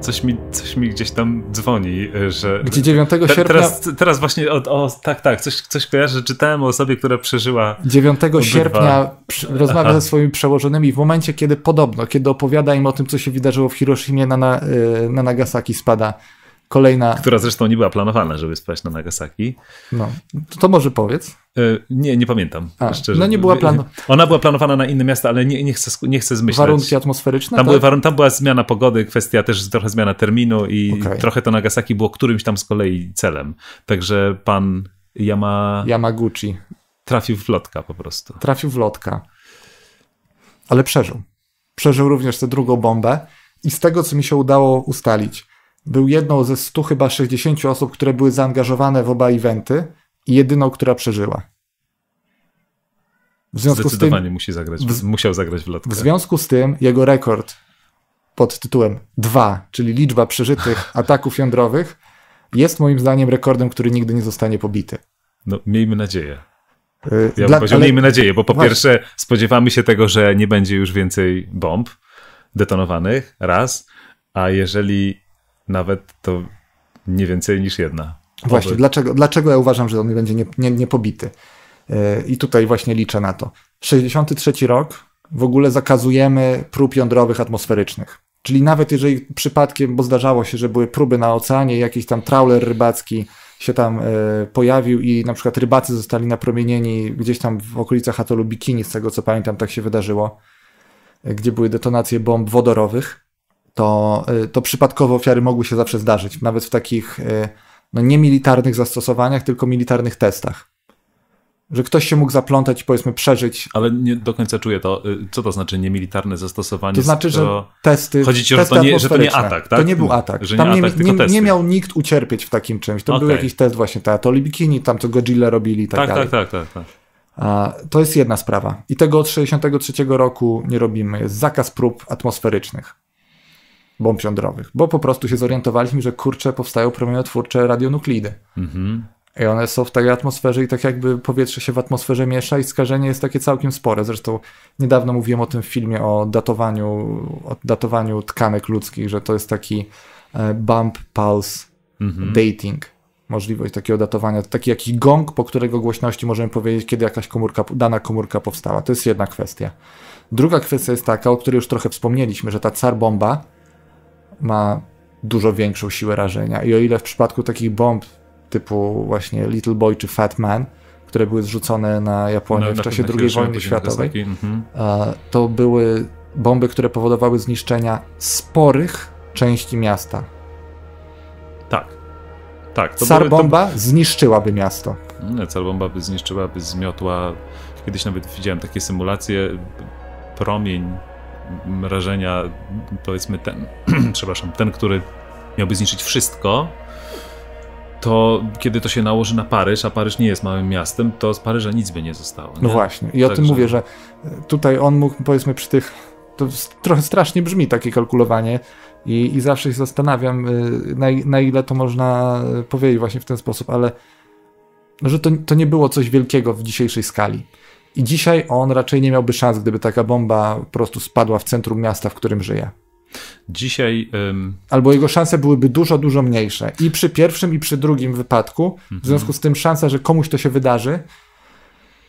Coś mi, coś mi gdzieś tam dzwoni, y, że. Gdzie 9 sierpnia. teraz, teraz właśnie, o, o, tak, tak, coś, coś kojarzę, czytałem o osobie, która przeżyła. 9 obydwa. sierpnia rozmawia ze swoimi przełożonymi w momencie, kiedy podobno, kiedy opowiada im o tym, co się wydarzyło w Hiroshimie, na, na, y, na Nagasaki spada kolejna. Która zresztą nie była planowana, żeby spać na Nagasaki. No, to, to może powiedz. E, nie, nie pamiętam. A, szczerze. No nie była planowana. Ona była planowana na inne miasta, ale nie, nie, chcę, nie chcę zmyślać. Warunki atmosferyczne? Tam, tak? były, warun tam była zmiana pogody, kwestia też trochę zmiana terminu i okay. trochę to Nagasaki było którymś tam z kolei celem. Także pan Yama... Yamaguchi. Trafił w lotka po prostu. Trafił w lotka. Ale przeżył. Przeżył również tę drugą bombę i z tego, co mi się udało ustalić, był jedną ze 100 chyba 60 osób, które były zaangażowane w oba eventy jedyną, która przeżyła. W związku Zdecydowanie z tym, musi zagrać, w, musiał zagrać w lotkach. W związku z tym jego rekord pod tytułem 2, czyli liczba przeżytych ataków jądrowych, jest moim zdaniem rekordem, który nigdy nie zostanie pobity. No, miejmy nadzieję. Y, ja Dla, ale... miejmy nadzieję, bo po właśnie. pierwsze spodziewamy się tego, że nie będzie już więcej bomb detonowanych, raz, a jeżeli nawet to nie więcej niż jedna. Właśnie, dlaczego, dlaczego ja uważam, że on będzie niepobity? Nie, nie, pobity? Y, I tutaj właśnie liczę na to. 63 rok w ogóle zakazujemy prób jądrowych atmosferycznych. Czyli nawet jeżeli przypadkiem, bo zdarzało się, że były próby na oceanie, jakiś tam trawler rybacki się tam y, pojawił i na przykład rybacy zostali napromienieni gdzieś tam w okolicach atolu Bikini, z tego co pamiętam tak się wydarzyło, y, gdzie były detonacje bomb wodorowych, to, y, to przypadkowo ofiary mogły się zawsze zdarzyć, nawet w takich y, no nie militarnych zastosowaniach, tylko militarnych testach. Że ktoś się mógł zaplątać, powiedzmy, przeżyć. Ale nie do końca czuję to. Y, co to znaczy niemilitarne zastosowanie? To znaczy, że testy. Chodzi ci o to, że, to nie atak, tak? To nie był no, atak. Że nie, tam nie, nie, nie miał nikt ucierpieć w takim czymś. To okay. był jakiś test, właśnie teatoli bikini, tam co Godzilla robili i tak, tak, tak dalej. Tak, tak, tak. tak. A, to jest jedna sprawa. I tego od 1963 roku nie robimy. Jest zakaz prób atmosferycznych bomb jądrowych, bo po prostu się zorientowaliśmy, że kurcze powstają promieniotwórcze radionuklidy. Mhm. I one są w takiej atmosferze i tak jakby powietrze się w atmosferze miesza i skażenie jest takie całkiem spore. Zresztą niedawno mówiłem o tym w filmie o datowaniu, o datowaniu tkanek ludzkich, że to jest taki e, bump pulse mhm. dating. Możliwość takiego datowania, taki jakiś gong, po którego głośności możemy powiedzieć, kiedy jakaś komórka, dana komórka powstała. To jest jedna kwestia. Druga kwestia jest taka, o której już trochę wspomnieliśmy, że ta car bomba ma dużo większą siłę rażenia. I o ile w przypadku takich bomb typu właśnie Little Boy czy Fat Man, które były zrzucone na Japonię no, w czasie II wojny światowej, mhm. e, to były bomby, które powodowały zniszczenia sporych części miasta. Tak. tak to Car bomba to... zniszczyłaby miasto. Nie, car bomba by zniszczyła, by zmiotła. Kiedyś nawet widziałem takie symulacje. Promień mrażenia, powiedzmy ten, przepraszam, ten, który miałby zniszczyć wszystko, to kiedy to się nałoży na Paryż, a Paryż nie jest małym miastem, to z Paryża nic by nie zostało. No nie? No właśnie. I o tym mówię, że e, tutaj on mógł, powiedzmy, przy tych. To trochę strasznie brzmi takie kalkulowanie, i, i zawsze się zastanawiam, e, na, na ile to można e, powiedzieć właśnie w ten sposób, ale no, że to, to nie było coś wielkiego w dzisiejszej skali. I dzisiaj on raczej nie miałby szans, gdyby taka bomba po prostu spadła w centrum miasta, w którym żyje. Dzisiaj. Ym... Albo jego szanse byłyby dużo, dużo mniejsze. I przy pierwszym, i przy drugim wypadku. W mhm. związku z tym szansa, że komuś to się wydarzy,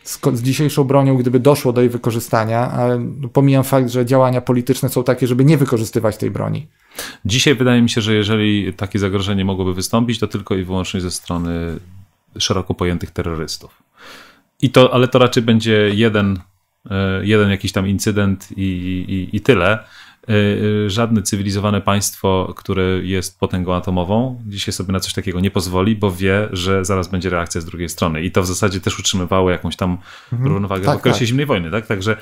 z, z, dzisiejszą bronią, gdyby doszło do jej wykorzystania, ale no, pomijam fakt, że działania polityczne są takie, żeby nie wykorzystywać tej broni. Dzisiaj wydaje mi się, że jeżeli takie zagrożenie mogłoby wystąpić, to tylko i wyłącznie ze strony szeroko pojętych terrorystów. I to, ale to raczej będzie jeden, e, jeden jakiś tam incydent i, i, i tyle. E, e, żadne cywilizowane państwo, które jest potęgą atomową, dzisiaj sobie na coś takiego nie pozwoli, bo wie, że zaraz będzie reakcja z drugiej strony. I to w zasadzie też utrzymywało jakąś tam mhm. równowagę tak, w okresie tak. zimnej wojny, tak? Także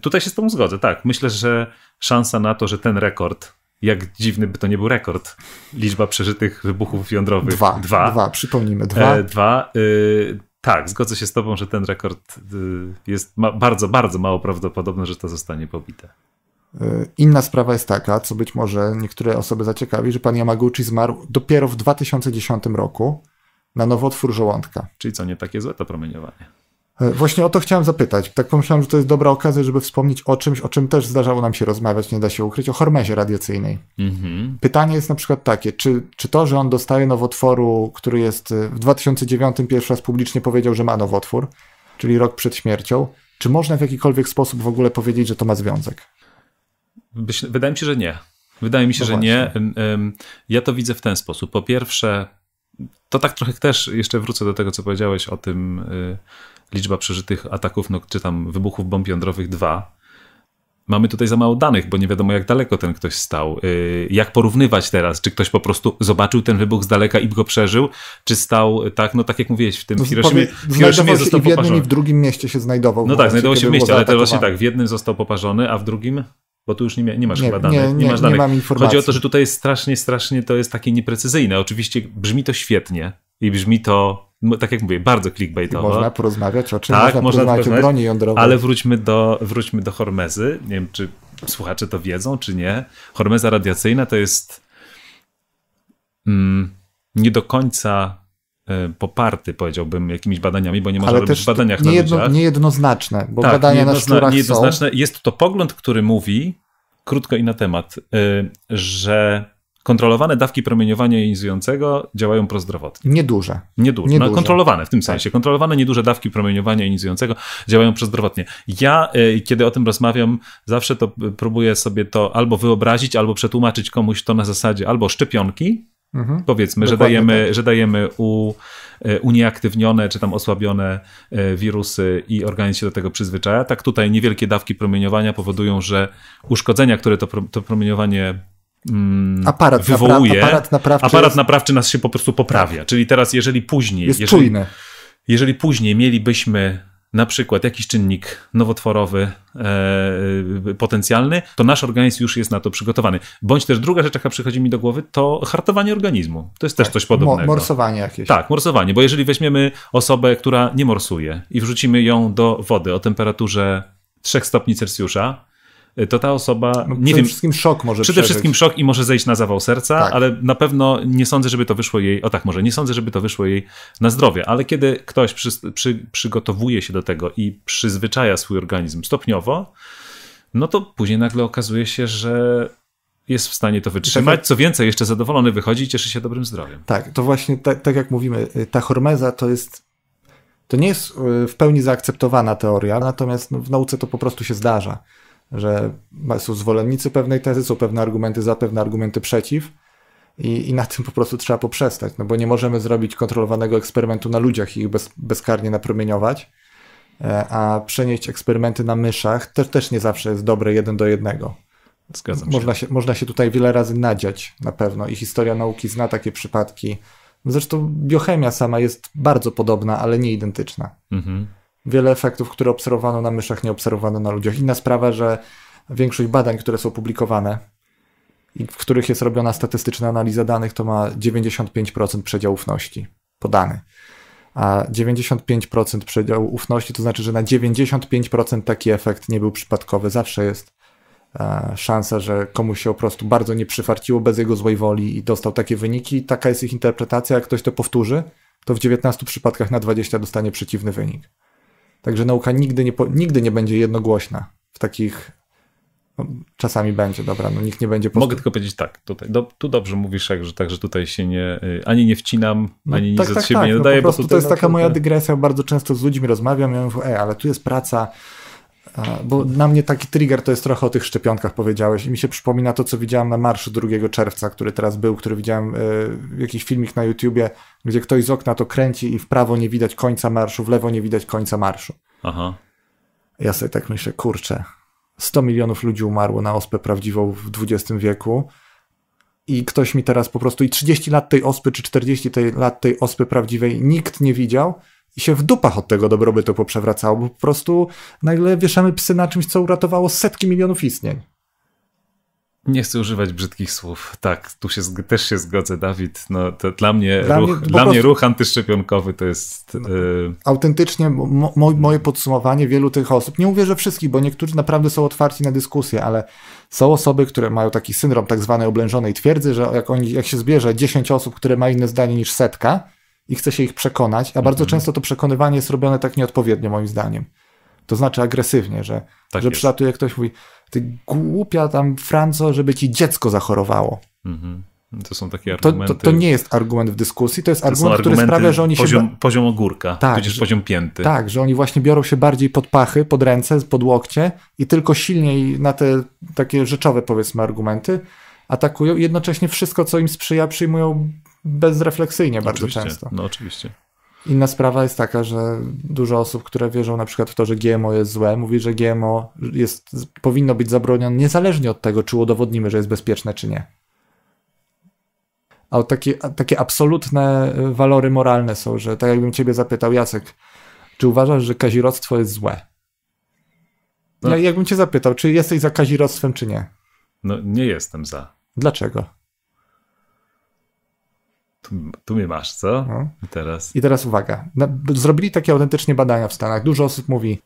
tutaj się z tą zgodzę, tak. Myślę, że szansa na to, że ten rekord jak dziwny by to nie był rekord. Liczba przeżytych wybuchów jądrowych. Dwa. Dwa, dwa przypomnijmy. Dwa. E, dwa. Y, tak, zgodzę się z tobą, że ten rekord y, jest bardzo, bardzo mało prawdopodobne, że to zostanie pobite. Y, inna sprawa jest taka, co być może niektóre osoby zaciekawi, że pan Yamaguchi zmarł dopiero w 2010 roku na nowotwór żołądka. Czyli co, nie takie złe to promieniowanie. E, właśnie o to chciałem zapytać. Tak pomyślałem, że to jest dobra okazja, żeby wspomnieć o czymś, o czym też zdarzało nam się rozmawiać, nie da się ukryć, o hormezie radiacyjnej. Mhm. Pytanie jest na przykład takie, czy, czy to, że on dostaje nowotworu, który jest e, w 2009 pierwszy raz publicznie powiedział, że ma nowotwór, czyli rok przed śmiercią, czy można w jakikolwiek sposób w ogóle powiedzieć, że to ma związek? Wydaje mi się, że nie. Wydaje mi się, no że nie. Ja to widzę w ten sposób. Po pierwsze, to tak trochę też, jeszcze wrócę do tego, co powiedziałeś o tym y, liczba przeżytych ataków, no, czy tam wybuchów bomb jądrowych 2. Mamy tutaj za mało danych, bo nie wiadomo, jak daleko ten ktoś stał. Y, jak porównywać teraz? Czy ktoś po prostu zobaczył ten wybuch z daleka i go przeżył? Czy stał, tak, no tak jak mówiłeś, w tym no, Hiroshimie, w został w jednym poparzony. i w drugim mieście się znajdował. No tak, znajdował się w mieście, ale to właśnie tak, w jednym został poparzony, a w drugim bo tu już nie, nie masz nie, chyba danych. Nie, nie, nie masz danych. mam informacji. Chodzi o to, że tutaj jest strasznie, strasznie to jest takie nieprecyzyjne. Oczywiście brzmi to świetnie i brzmi to tak jak mówię, bardzo clickbaitowo. I można porozmawiać o czym? Tak, można, porozmawiać o broni jądrowej. Ale wróćmy do, wróćmy do Hormezy. Nie wiem, czy słuchacze to wiedzą, czy nie. Hormeza radiacyjna to jest mm, nie do końca e, poparty, powiedziałbym, jakimiś badaniami, bo nie można Ale robić w badaniach na Nie jednoznaczne, niejednoznaczne, bo tak, badania na szczurach niejednoznaczne. są. Jest to pogląd, który mówi, krótko i na temat, y, że Kontrolowane dawki promieniowania jonizującego działają prozdrowotnie. Nieduże. Nieduże. No, nieduże. No, kontrolowane w tym tak. sensie. Kontrolowane nieduże dawki promieniowania jonizującego działają prozdrowotnie. Ja, y, kiedy o tym rozmawiam, zawsze to y, próbuję sobie to albo wyobrazić, albo przetłumaczyć komuś to na zasadzie albo szczepionki, Mhm. Powiedzmy, że dajemy, tak. że dajemy u, y, unieaktywnione czy tam osłabione wirusy i organizm się do tego przyzwyczaja. Tak tutaj niewielkie dawki promieniowania powodują, że uszkodzenia, które to, to promieniowanie mm, aparat wywołuje, napra aparat, naprawczy, aparat naprawczy nas się po prostu poprawia. Czyli teraz, jeżeli później. Jest jeżeli, Jeżeli później mielibyśmy na przykład jakiś czynnik nowotworowy e, potencjalny, to nasz organizm już jest na to przygotowany. Bądź też druga rzecz, jaka przychodzi mi do głowy, to hartowanie organizmu. To jest też tak, coś podobnego. Morsowanie jakieś. Tak, morsowanie, bo jeżeli weźmiemy osobę, która nie morsuje i wrzucimy ją do wody o temperaturze 3 stopni Celsjusza, Y, to ta osoba. No, nie przede wiem, wszystkim szok może Przede przeżyć. wszystkim szok i może zejść na zawał serca, tak. ale na pewno nie sądzę, żeby to wyszło jej. O tak, może nie sądzę, żeby to wyszło jej na zdrowie, ale kiedy ktoś przy, przy, przygotowuje się do tego i przyzwyczaja swój organizm stopniowo, no to później nagle okazuje się, że jest w stanie to tak wytrzymać. Co więcej, jeszcze zadowolony wychodzi i cieszy się dobrym zdrowiem. Tak, to właśnie tak, tak jak mówimy, y, ta hormeza to jest to nie jest y, w pełni zaakceptowana teoria, natomiast no, w nauce to po prostu się zdarza że są zwolennicy pewnej tezy, są pewne argumenty za, pewne argumenty przeciw. I, I na tym po prostu trzeba poprzestać, no bo nie możemy zrobić kontrolowanego eksperymentu na ludziach i ich bez, bezkarnie napromieniować, e, a przenieść eksperymenty na myszach też, też nie zawsze jest dobre jeden do jednego. Zgadzam się. Można, się. można się tutaj wiele razy nadziać na pewno i historia nauki zna takie przypadki. Zresztą biochemia sama jest bardzo podobna, ale nie identyczna. Mhm. Wiele efektów, które obserwowano na myszach, nie obserwowano na ludziach. Inna sprawa, że większość badań, które są publikowane i w których jest robiona statystyczna analiza danych, to ma 95% przedział ufności podany. A 95% przedział ufności to znaczy, że na 95% taki efekt nie był przypadkowy. Zawsze jest e, szansa, że komuś się po prostu bardzo nie przyfarciło bez jego złej woli i dostał takie wyniki. Taka jest ich interpretacja. Jak ktoś to powtórzy, to w 19 przypadkach na 20 dostanie przeciwny wynik. Także nauka nigdy nie, nigdy nie będzie jednogłośna w takich. No, czasami będzie, dobra, no nikt nie będzie... Mogę tylko powiedzieć tak, tutaj, do, tu dobrze mówisz, że także tutaj się nie, y, ani nie wcinam, no, ani tak, nic tak, tak, tak, nie tak, po prostu to jest no taka moja dygresja, bardzo często z ludźmi rozmawiam, ja mówię, e, ale tu jest praca bo na mnie taki trigger to jest trochę o tych szczepionkach powiedziałeś i mi się przypomina to, co widziałem na marszu 2 czerwca, który teraz był, który widziałem y, jakiś filmik na YouTubie, gdzie ktoś z okna to kręci i w prawo nie widać końca marszu, w lewo nie widać końca marszu. Aha. Ja sobie tak myślę, kurczę, 100 milionów ludzi umarło na ospę prawdziwą w XX wieku i ktoś mi teraz po prostu i 30 lat tej ospy, czy 40 tej, lat tej ospy prawdziwej nikt nie widział, i się w dupach od tego dobrobytu poprzewracało, bo po prostu nagle wieszamy psy na czymś, co uratowało setki milionów istnień. Nie chcę używać brzydkich słów. Tak, tu się, też się zgodzę, Dawid. No, dla mnie, dla, ruch, mnie, dla mnie ruch antyszczepionkowy to jest. Yy... Autentycznie mo, mo, moje podsumowanie wielu tych osób. Nie mówię, że wszystkich, bo niektórzy naprawdę są otwarci na dyskusję, ale są osoby, które mają taki syndrom tak zwanej oblężonej twierdzy, że jak, oni, jak się zbierze 10 osób, które ma inne zdanie niż setka, i chce się ich przekonać, a bardzo mhm. często to przekonywanie jest robione tak nieodpowiednio, moim zdaniem. To znaczy agresywnie, że, tak że przylatuje ktoś mówi, ty głupia tam Franco, żeby ci dziecko zachorowało. Mhm. To są takie argumenty. To, to, to, nie jest argument w dyskusji, to jest to argument, który sprawia, że oni poziom, się. Poziom ogórka, tak, tudzież poziom pięty. Tak, że oni właśnie biorą się bardziej pod pachy, pod ręce, pod łokcie i tylko silniej na te takie rzeczowe, powiedzmy, argumenty atakują i jednocześnie wszystko, co im sprzyja, przyjmują bezrefleksyjnie bardzo oczywiście, często. No oczywiście. Inna sprawa jest taka, że dużo osób, które wierzą na przykład w to, że GMO jest złe, mówi, że GMO jest, powinno być zabronione niezależnie od tego, czy udowodnimy, że jest bezpieczne, czy nie. A takie, takie absolutne y, walory moralne są, że tak jakbym ciebie zapytał, Jacek, czy uważasz, że kazirodztwo jest złe? No. Ja, jakbym cię zapytał, czy jesteś za kazirodztwem, czy nie? No, nie jestem za. Dlaczego? Tu, tu mnie masz, co? No. I teraz. I teraz uwaga. Zrobili takie autentycznie badania w Stanach. Dużo osób mówi,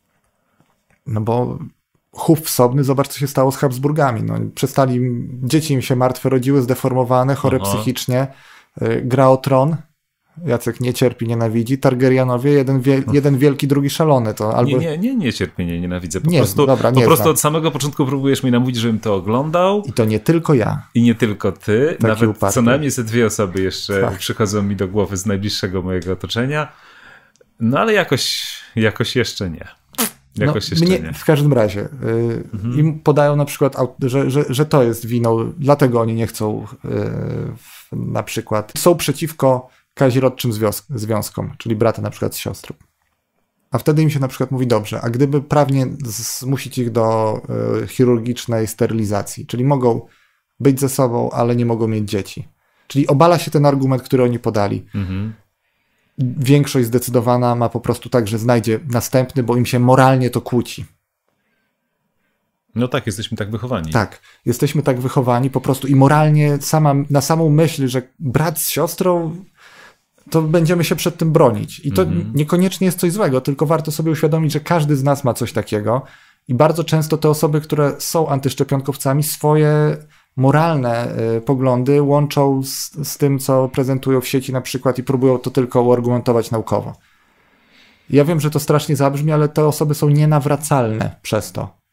no bo chów wsobny, zobacz co się stało z Habsburgami. No, przestali, dzieci im się martwe rodziły, zdeformowane, chore Aha. psychicznie. Y, gra o tron, Jacek nie cierpi, nienawidzi. Targaryenowie, jeden, wie, no. jeden wielki, drugi szalony. To albo... nie, nie, nie, nie nie, nienawidzę. Po nie, prostu, dobra, nie po prostu od samego początku próbujesz mi namówić, żebym to oglądał. I to nie tylko ja. I nie tylko ty. Taki Nawet co najmniej ze dwie osoby jeszcze tak. przychodzą mi do głowy z najbliższego mojego otoczenia. No ale jakoś, jakoś jeszcze nie. Jakoś no, jeszcze mnie, nie. W każdym razie. Yy, mhm. Im podają na przykład, że, że, że to jest winą, dlatego oni nie chcą yy, na przykład, są przeciwko kazirodczym związk związkom, czyli brata na przykład z siostrą. A wtedy im się na przykład mówi dobrze, a gdyby prawnie zmusić ich do y, chirurgicznej sterylizacji, czyli mogą być ze sobą, ale nie mogą mieć dzieci. Czyli obala się ten argument, który oni podali. Mhm. Większość zdecydowana ma po prostu tak, że znajdzie następny, bo im się moralnie to kłóci. No tak, jesteśmy tak wychowani. Tak, jesteśmy tak wychowani po prostu i moralnie sama, na samą myśl, że brat z siostrą to będziemy się przed tym bronić. I to mm -hmm. niekoniecznie jest coś złego, tylko warto sobie uświadomić, że każdy z nas ma coś takiego. I bardzo często te osoby, które są antyszczepionkowcami, swoje moralne y, poglądy łączą z, z, tym, co prezentują w sieci na przykład i próbują to tylko uargumentować naukowo. Ja wiem, że to strasznie zabrzmi, ale te osoby są nienawracalne przez to.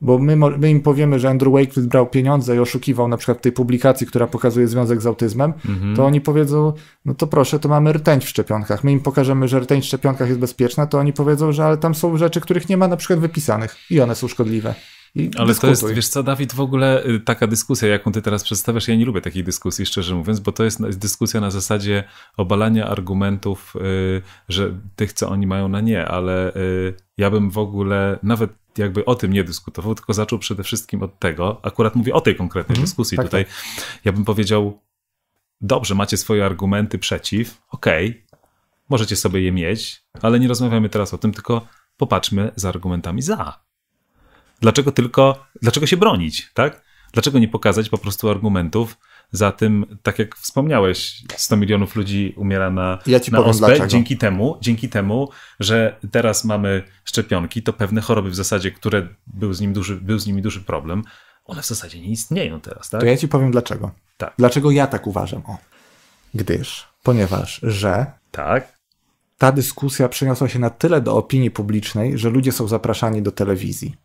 Bo my, my im powiemy, że Andrew Wakefield brał pieniądze i oszukiwał na przykład tej publikacji, która pokazuje związek z autyzmem, mhm. to oni powiedzą, no to proszę, to mamy rtęć w szczepionkach. My im pokażemy, że rtęć w szczepionkach jest bezpieczna, to oni powiedzą, że ale tam są rzeczy, których nie ma na przykład wypisanych i one są szkodliwe. I Ale dyskutuj. to jest, wiesz co, Dawid, w ogóle y, taka dyskusja, jaką ty teraz przedstawiasz, ja nie lubię takiej dyskusji, szczerze mówiąc, bo to jest no, dyskusja na zasadzie obalania argumentów, yy, że tych, co oni mają na nie, ale yy, ja bym w ogóle nawet jakby o tym nie dyskutował, tylko zaczął przede wszystkim od tego, akurat mówię o tej konkretnej mhm, dyskusji tak tutaj, tak. ja bym powiedział, dobrze, macie swoje argumenty przeciw, okej, okay, możecie sobie je mieć, ale nie rozmawiamy teraz o tym, tylko popatrzmy za argumentami za. Dlaczego tylko, dlaczego się bronić, tak? Dlaczego nie pokazać po prostu argumentów, za tym, tak jak wspomniałeś, 100 milionów ludzi umiera na, ja na ospę. Dzięki temu, dzięki temu, że teraz mamy szczepionki, to pewne choroby w zasadzie, które był z, nim duży, był z nimi duży problem, one w zasadzie nie istnieją teraz, tak? To ja ci powiem dlaczego. Tak. Dlaczego ja tak uważam? O. Gdyż, ponieważ, że. Tak. Ta dyskusja przeniosła się na tyle do opinii publicznej, że ludzie są zapraszani do telewizji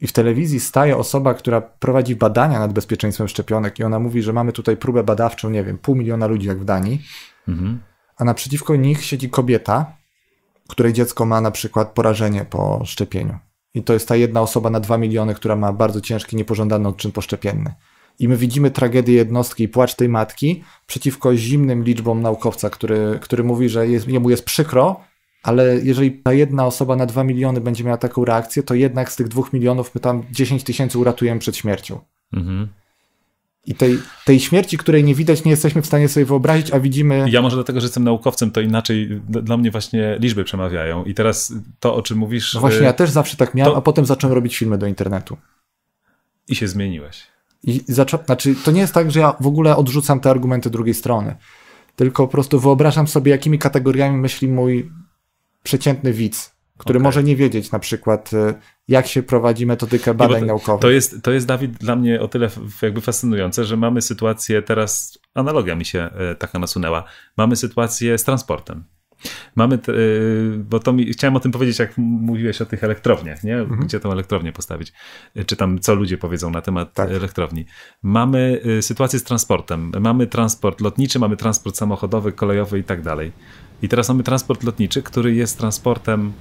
i w telewizji staje osoba, która prowadzi badania nad bezpieczeństwem szczepionek i ona mówi, że mamy tutaj próbę badawczą, nie wiem, pół miliona ludzi jak w Danii, mhm. a naprzeciwko nich siedzi kobieta, której dziecko ma na przykład porażenie po szczepieniu. I to jest ta jedna osoba na dwa miliony, która ma bardzo ciężki, niepożądany odczyn poszczepienny. I my widzimy tragedię jednostki i płacz tej matki przeciwko zimnym liczbom naukowca, który, który mówi, że jest, jemu jest przykro, ale jeżeli ta jedna osoba na 2 miliony będzie miała taką reakcję, to jednak z tych 2 milionów my tam 10 tysięcy uratujemy przed śmiercią. Mhm. I tej, tej śmierci, której nie widać, nie jesteśmy w stanie sobie wyobrazić, a widzimy. Ja może dlatego, że jestem naukowcem, to inaczej dla mnie właśnie liczby przemawiają. I teraz to, o czym mówisz. No właśnie, y, ja też zawsze tak miałem, to... a potem zacząłem robić filmy do internetu. I się zmieniłeś. I zaczą... Znaczy, to nie jest tak, że ja w ogóle odrzucam te argumenty drugiej strony. Tylko po prostu wyobrażam sobie, jakimi kategoriami myśli mój przeciętny widz, który okay. może nie wiedzieć na przykład, y, jak się prowadzi metodykę badań nie, to, naukowych. To jest, to jest, Dawid, dla mnie o tyle jakby fascynujące, że mamy sytuację teraz, analogia mi się e, taka nasunęła, mamy sytuację z transportem. Mamy, t, e, bo to mi, chciałem o tym powiedzieć, jak mówiłeś o tych elektrowniach, nie? Mhm. gdzie tą elektrownię postawić, e, czy tam co ludzie powiedzą na temat tak. elektrowni. Mamy sytuację z transportem, mamy transport lotniczy, mamy transport samochodowy, kolejowy i tak dalej. I teraz mamy transport lotniczy, który jest transportem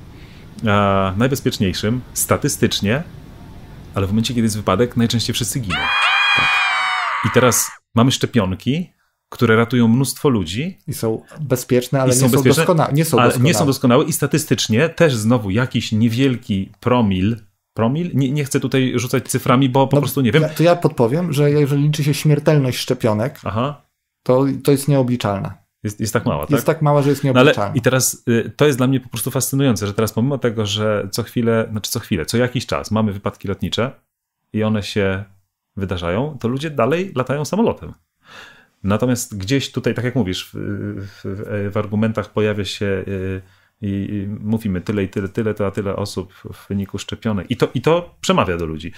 e, najbezpieczniejszym statystycznie, ale w momencie, kiedy jest wypadek, najczęściej wszyscy giną. Tak. I teraz mamy szczepionki, które ratują mnóstwo ludzi. I są bezpieczne, ale są nie, bezpieczne, są doskonałe, nie są doskonałe. Nie są doskonałe i statystycznie też znowu jakiś niewielki promil promil? Nie, nie, chcę tutaj rzucać cyframi, bo po no, prostu nie wiem. Ja, to ja podpowiem, że jeżeli liczy się śmiertelność szczepionek, Aha. To, to jest nieobliczalne. Jest, jest tak mała, tak? Jest tak mała, że jest nieobliczalna. No ale I teraz y, to jest dla mnie po prostu fascynujące, że teraz pomimo tego, że co chwilę, znaczy co chwilę, co jakiś czas mamy wypadki lotnicze i one się wydarzają, to ludzie dalej latają samolotem. Natomiast gdzieś tutaj, tak jak mówisz, w, w, w argumentach pojawia się y, i mówimy tyle i tyle, tyle, to a tyle osób w wyniku szczepionek. I to, I to przemawia do ludzi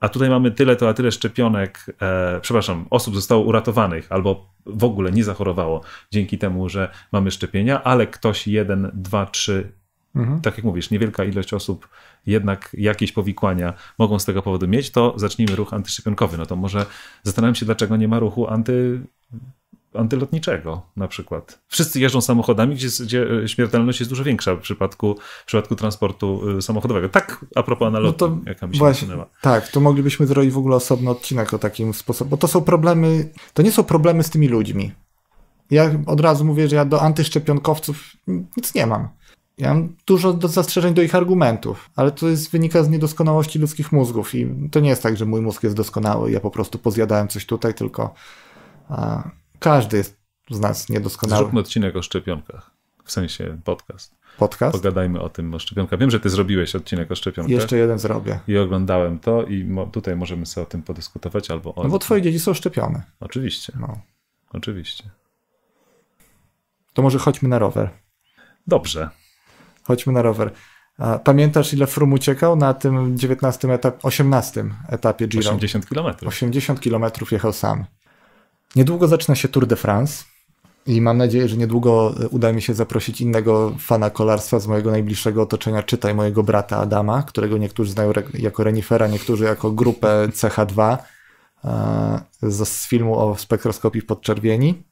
a tutaj mamy tyle to, a tyle szczepionek, e, przepraszam, osób zostało uratowanych albo w ogóle nie zachorowało dzięki temu, że mamy szczepienia, ale ktoś jeden, dwa, trzy, mhm. tak jak mówisz, niewielka ilość osób jednak jakieś powikłania mogą z tego powodu mieć, to zacznijmy ruch antyszczepionkowy. No to może zastanawiam się, dlaczego nie ma ruchu anty antylotniczego na przykład. Wszyscy jeżdżą samochodami, gdzie, gdzie, e, śmiertelność jest dużo większa w przypadku, w przypadku transportu e, samochodowego. Tak a propos no analogii, no jaka mi się właśnie, Tak, to moglibyśmy zrobić w ogóle osobny odcinek o takim sposobie, bo to są problemy, to nie są problemy z tymi ludźmi. Ja od razu mówię, że ja do antyszczepionkowców nic nie mam. Ja mam dużo do zastrzeżeń do ich argumentów, ale to jest wynika z niedoskonałości ludzkich mózgów i to nie jest tak, że mój mózg jest doskonały, ja po prostu pozjadałem coś tutaj, tylko a, każdy jest z nas niedoskonały. Zróbmy odcinek o szczepionkach, w sensie podcast. Podcast? Pogadajmy o tym, o szczepionkach. Wiem, że ty zrobiłeś odcinek o szczepionkach. Jeszcze jeden zrobię. I oglądałem to i mo tutaj możemy sobie o tym podyskutować albo o... No bo twoje dzieci są szczepione. Oczywiście. No. Oczywiście. To może chodźmy na rower. Dobrze. Chodźmy na rower. Pamiętasz, ile Frum uciekał na tym 19 etap, 18 etapie Giro? 80 km. 80 km jechał sam. Niedługo zaczyna się Tour de France i mam nadzieję, że niedługo e, uda mi się zaprosić innego fana kolarstwa z mojego najbliższego otoczenia, czytaj mojego brata Adama, którego niektórzy znają jako Renifera, niektórzy jako grupę CH2 e, z filmu o spektroskopii w podczerwieni.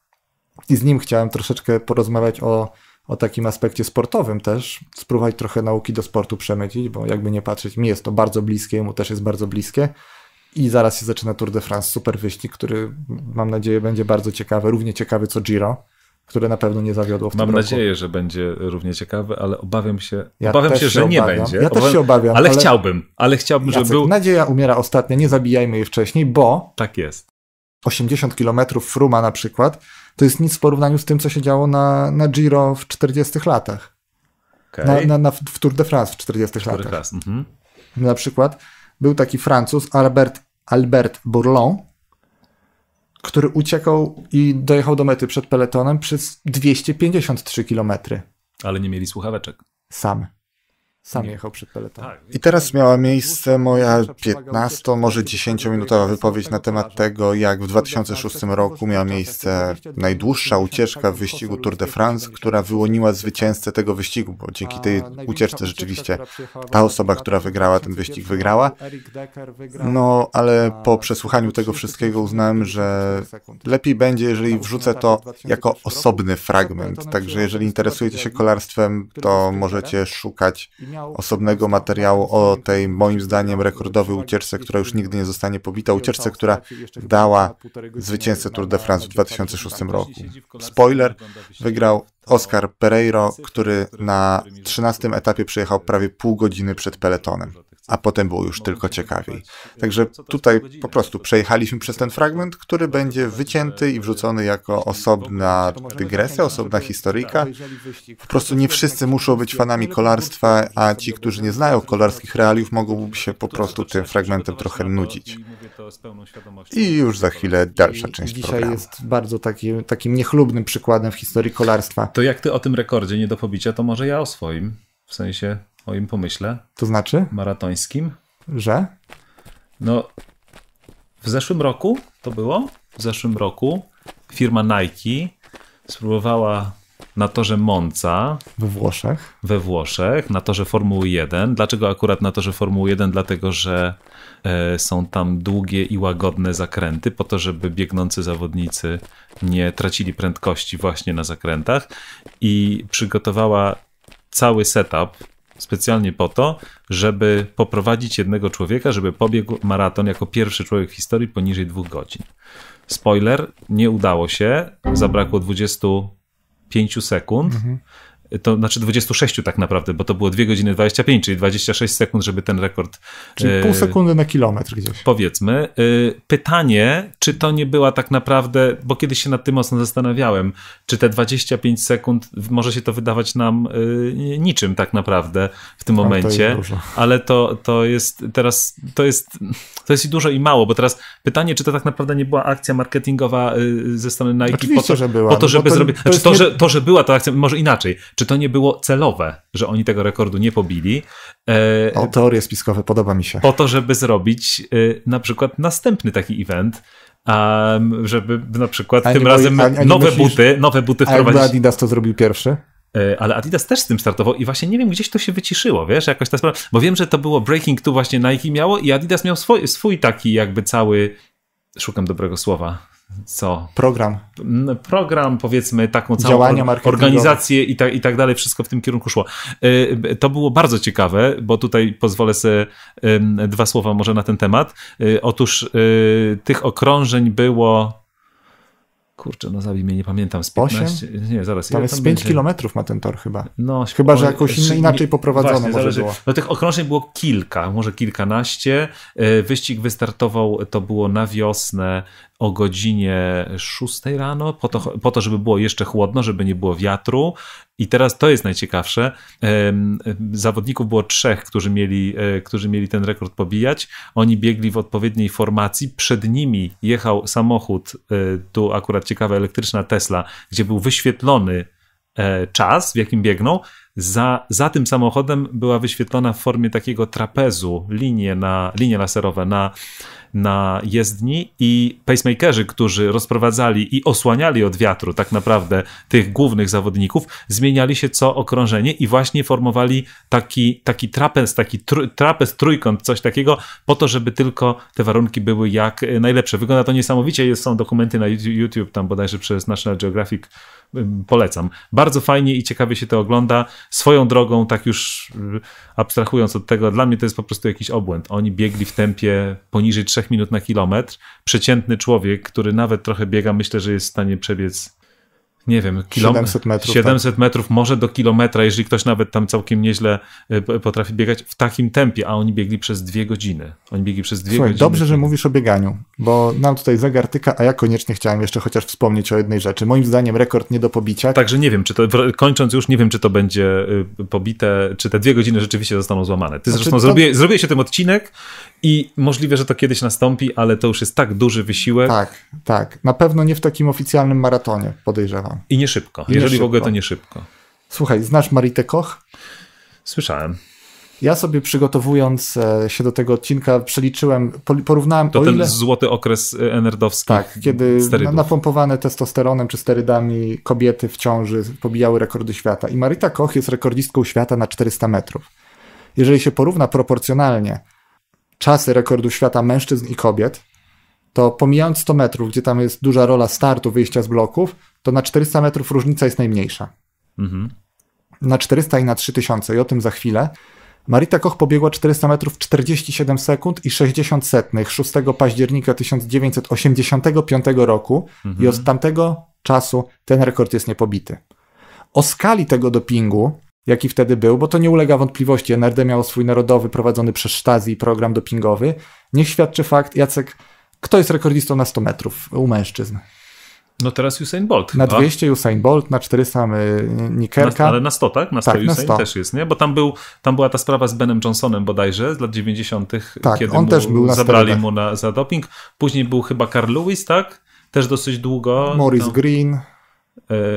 I z nim chciałem troszeczkę porozmawiać o, o takim aspekcie sportowym też, spróbować trochę nauki do sportu przemycić, bo jakby nie patrzeć, mi jest to bardzo bliskie, mu też jest bardzo bliskie. I zaraz się zaczyna Tour de France, super wyścig, który mam nadzieję będzie bardzo ciekawy, równie ciekawy co Giro, które na pewno nie zawiodło w Mam tym nadzieję, że będzie równie ciekawy, ale obawiam się, ja obawiam się, że obawiam. nie będzie. Ja obawiam, też się obawiam. Ale, ale, chciałbym, ale chciałbym, Jacek, żeby był... Nadzieja umiera ostatnia, nie zabijajmy jej wcześniej, bo... Tak jest. 80 km Fruma na przykład, to jest nic w porównaniu z tym, co się działo na, na Giro w 40 latach. Okay. Na, na, na, w Tour de France w 40 latach. Raz. Mhm. Na przykład był taki Francuz, Albert, Albert Bourlon, który uciekał i dojechał do mety przed peletonem przez 253 km. Ale nie mieli słuchaweczek. Sam. Sam jechał przed peletą. Tak, I teraz miała miejsce moja 15, może 10-minutowa wypowiedź na temat tego, jak w 2006 roku miała miejsce najdłuższa ucieczka w wyścigu Tour de France, która wyłoniła zwycięzcę tego wyścigu, bo dzięki tej ucieczce rzeczywiście ta osoba, która wygrała ten wyścig, wygrała. No, ale po przesłuchaniu tego wszystkiego uznałem, że lepiej będzie, jeżeli wrzucę to jako osobny fragment. Także jeżeli interesujecie się kolarstwem, to możecie szukać osobnego materiału o tej, moim zdaniem, rekordowej ucieczce, która już nigdy nie zostanie pobita. Ucieczce, która dała zwycięzcę Tour de France w 2006 roku. Spoiler, wygrał Oscar Pereiro, który na 13 etapie przejechał prawie pół godziny przed peletonem a potem było już tylko ciekawiej. Także tutaj po prostu przejechaliśmy przez ten fragment, który będzie wycięty i wrzucony jako osobna dygresja, osobna historyjka. Po prostu nie wszyscy muszą być fanami kolarstwa, a ci, którzy nie znają kolarskich realiów, mogą się po prostu tym fragmentem trochę nudzić. I już za chwilę dalsza część Dzisiaj programu. jest bardzo takim niechlubnym przykładem w historii kolarstwa. To jak ty o tym rekordzie nie do pobicia, to może ja o swoim. W sensie moim pomyśle. To znaczy? Maratońskim. Że? No, w zeszłym roku to było. W zeszłym roku firma Nike spróbowała na torze Monza. We Włoszech. We Włoszech, na torze Formuły 1. Dlaczego akurat na torze Formuły 1? Dlatego, że e, są tam długie i łagodne zakręty, po to, żeby biegnący zawodnicy nie tracili prędkości właśnie na zakrętach. I przygotowała cały setup specjalnie po to, żeby poprowadzić jednego człowieka, żeby pobiegł maraton jako pierwszy człowiek w historii poniżej dwóch godzin. Spoiler, nie udało się, zabrakło 25 sekund. Mhm to znaczy 26 tak naprawdę, bo to było 2 godziny 25, czyli 26 sekund, żeby ten rekord. Czyli pół e, sekundy na kilometr gdzieś. Powiedzmy. E, pytanie, czy to nie była tak naprawdę, bo kiedyś się nad tym mocno zastanawiałem, czy te 25 sekund może się to wydawać nam e, niczym tak naprawdę w tym momencie, to ale to, to jest teraz, to jest, to jest i dużo i mało, bo teraz pytanie, czy to tak naprawdę nie była akcja marketingowa ze strony Nike Oczywiście, po to, że była. Po to, no żeby no to, zrobić, to, znaczy, to, że, to, że była ta akcja, może inaczej, czy to nie było celowe, że oni tego rekordu nie pobili? E, o, teorie spiskowe, podoba mi się. Po to, żeby zrobić e, na przykład następny taki event, żeby na przykład a tym razem boi, a, a nowe myślisz, buty, nowe buty wprowadzić. A Adidas to zrobił pierwszy? E, ale Adidas też z tym startował i właśnie nie wiem, gdzieś to się wyciszyło, wiesz, jakoś ta sprawa, bo wiem, że to było Breaking tu właśnie Nike miało i Adidas miał swój, swój taki jakby cały, szukam dobrego słowa, co? Program. Program, powiedzmy, taką całą Działania organizację i, ta, i tak dalej, wszystko w tym kierunku szło. Y, to było bardzo ciekawe, bo tutaj pozwolę sobie dwa słowa może na ten temat. Y, otóż y, tych okrążeń było Kurczę, no zabij mnie, nie pamiętam, z 15, 8? nie, zaraz. Tam jest tam 5 kilometrów ma ten tor chyba. No, chyba, że jakoś inny, znaczy, inaczej poprowadzono właśnie, może zależy. było. No tych okrążeń było kilka, może kilkanaście. Wyścig wystartował, to było na wiosnę o godzinie 6 rano, po to, po to, żeby było jeszcze chłodno, żeby nie było wiatru. I teraz to jest najciekawsze. Zawodników było trzech, którzy mieli, e, którzy mieli ten rekord pobijać. Oni biegli w odpowiedniej formacji. Przed nimi jechał samochód, e, tu akurat ciekawa elektryczna Tesla, gdzie był wyświetlony e, czas, w jakim biegną, za, za tym samochodem była wyświetlona w formie takiego trapezu linie, na, linie laserowe na, na jezdni i pacemakerzy, którzy rozprowadzali i osłaniali od wiatru tak naprawdę tych głównych zawodników, zmieniali się co okrążenie i właśnie formowali taki, taki trapez, taki tr trapez, trójkąt, coś takiego, po to, żeby tylko te warunki były jak najlepsze. Wygląda to niesamowicie, jest, są dokumenty na YouTube, tam bodajże przez National Geographic polecam. Bardzo fajnie i ciekawie się to ogląda swoją drogą, tak już y, abstrahując od tego, dla mnie to jest po prostu jakiś obłęd. Oni biegli w tempie poniżej 3 minut na kilometr. Przeciętny człowiek, który nawet trochę biega, myślę, że jest w stanie przebiec nie wiem, kilom... 700 metrów. 700 tak. metrów, może do kilometra, jeżeli ktoś nawet tam całkiem nieźle e, potrafi biegać w takim tempie, a oni biegli przez dwie godziny. Oni biegli przez dwie Słuchaj, godziny. Dobrze, że mówisz o bieganiu, bo nam tutaj zagartyka, a ja koniecznie chciałem jeszcze chociaż wspomnieć o jednej rzeczy. Moim zdaniem rekord nie do pobicia. Także nie wiem, czy to, kończąc już, nie wiem, czy to będzie y, pobite, czy te dwie godziny rzeczywiście zostaną złamane. Ty znaczy, zresztą to... zrobiłeś, zrobiłeś tym odcinek i możliwe, że to kiedyś nastąpi, ale to już jest tak duży wysiłek. Tak, tak. Na pewno nie w takim oficjalnym maratonie, podejrzewam. I nie szybko, jeżeli szybko. w ogóle to nie szybko. Słuchaj, znasz Maritę Koch? Słyszałem. Ja sobie przygotowując e, się do tego odcinka przeliczyłem, porównałem to o ten ile... złoty okres e, nerdowski. Tak, kiedy sterydów. napompowane testosteronem czy sterydami kobiety w ciąży pobijały rekordy świata. I Marita Koch jest rekordistką świata na 400 metrów. Jeżeli się porówna proporcjonalnie czasy rekordu świata mężczyzn i kobiet, to pomijając 100 metrów, gdzie tam jest duża rola startu, wyjścia z bloków, to na 400 metrów różnica jest najmniejsza. Mhm. Na 400 i na 3000, i o tym za chwilę. Marita Koch pobiegła 400 metrów 47 sekund i 60 setnych 6 października 1985 roku mhm. i od tamtego czasu ten rekord jest niepobity. O skali tego dopingu jaki wtedy był, bo to nie ulega wątpliwości. NRD miał swój narodowy, prowadzony przez Stasi program dopingowy. Niech świadczy fakt, Jacek, kto jest rekordistą na 100 metrów u mężczyzn? No teraz Usain Bolt. Na 200 tak? Usain Bolt, na 400 y, Nikerka. Na, ale na 100, tak? Na 100 tak, Usain na 100. też jest, nie? Bo tam, był, tam była ta sprawa z Benem Johnsonem bodajże z lat 90., tak, kiedy on też był na zabrali sterydach. mu na, za doping. Później był chyba Carl Lewis, tak? Też dosyć długo. Morris tam. No. Green. E,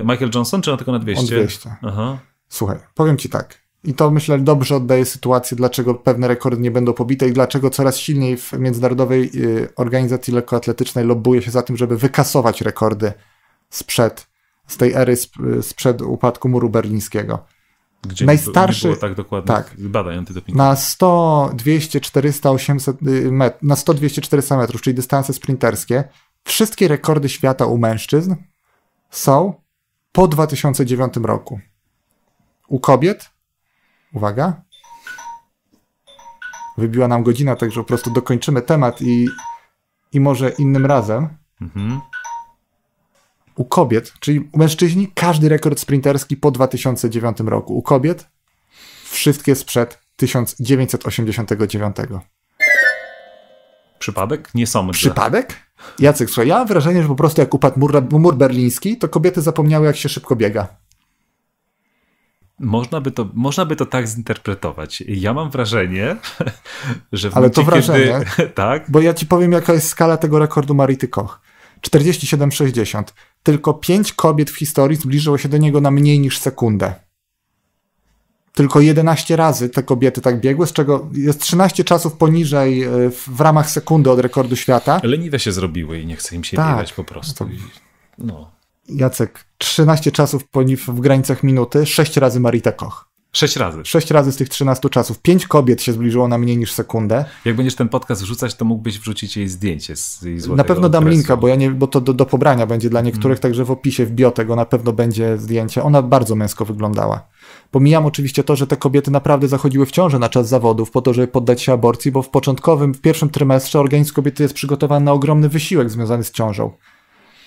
Michael Johnson, czy na tylko na 200? Na 200. Aha. Słuchaj, powiem ci tak. I to myślę dobrze oddaje sytuację, dlaczego pewne rekordy nie będą pobite i dlaczego coraz silniej w Międzynarodowej y, Organizacji Lekkoatletycznej lobbuje się za tym, żeby wykasować rekordy sprzed, z tej ery y, sprzed upadku muru berlińskiego. Gdzie najstarszy, nie tak dokładnie tak, badań antydopingowych. Na 100, 200, 400, 800 na 100, 200, 400 metrów, czyli dystanse sprinterskie, wszystkie rekordy świata u mężczyzn są po 2009 roku. U kobiet, uwaga, wybiła nam godzina, także po prostu dokończymy temat i, i może innym razem. Mhm. U kobiet, czyli u mężczyźni, każdy rekord sprinterski po 2009 roku. U kobiet wszystkie sprzed 1989. Przypadek? są. Przypadek? Jacek, słuchaj, ja mam wrażenie, że po prostu jak upadł mur, mur berliński, to kobiety zapomniały, jak się szybko biega. Można by, to, można by to tak zinterpretować. Ja mam wrażenie, że w Ale to wrażenie, kiedy... tak? bo ja ci powiem, jaka jest skala tego rekordu Marity Koch. 47,60. Tylko pięć kobiet w historii zbliżyło się do niego na mniej niż sekundę. Tylko 11 razy te kobiety tak biegły, z czego jest 13 czasów poniżej e, w ramach sekundy od rekordu świata. Leniwe się zrobiły i nie chce im się tak, biegać po prostu. No to... No. Jacek, 13 czasów w granicach minuty, 6 razy Marita Koch. Sześć razy. Sześć razy z tych 13 czasów. Pięć kobiet się zbliżyło na mniej niż sekundę. Jak będziesz ten podcast wrzucać, to mógłbyś wrzucić jej zdjęcie z jej Na pewno dam okresu. linka, bo, ja nie, bo to do, do pobrania będzie dla niektórych, mm. także w opisie, w bio tego na pewno będzie zdjęcie. Ona bardzo męsko wyglądała. Pomijam oczywiście to, że te kobiety naprawdę zachodziły w ciążę na czas zawodów po to, żeby poddać się aborcji, bo w początkowym, w pierwszym trymestrze organizm kobiety jest przygotowany na ogromny wysiłek związany z ciążą.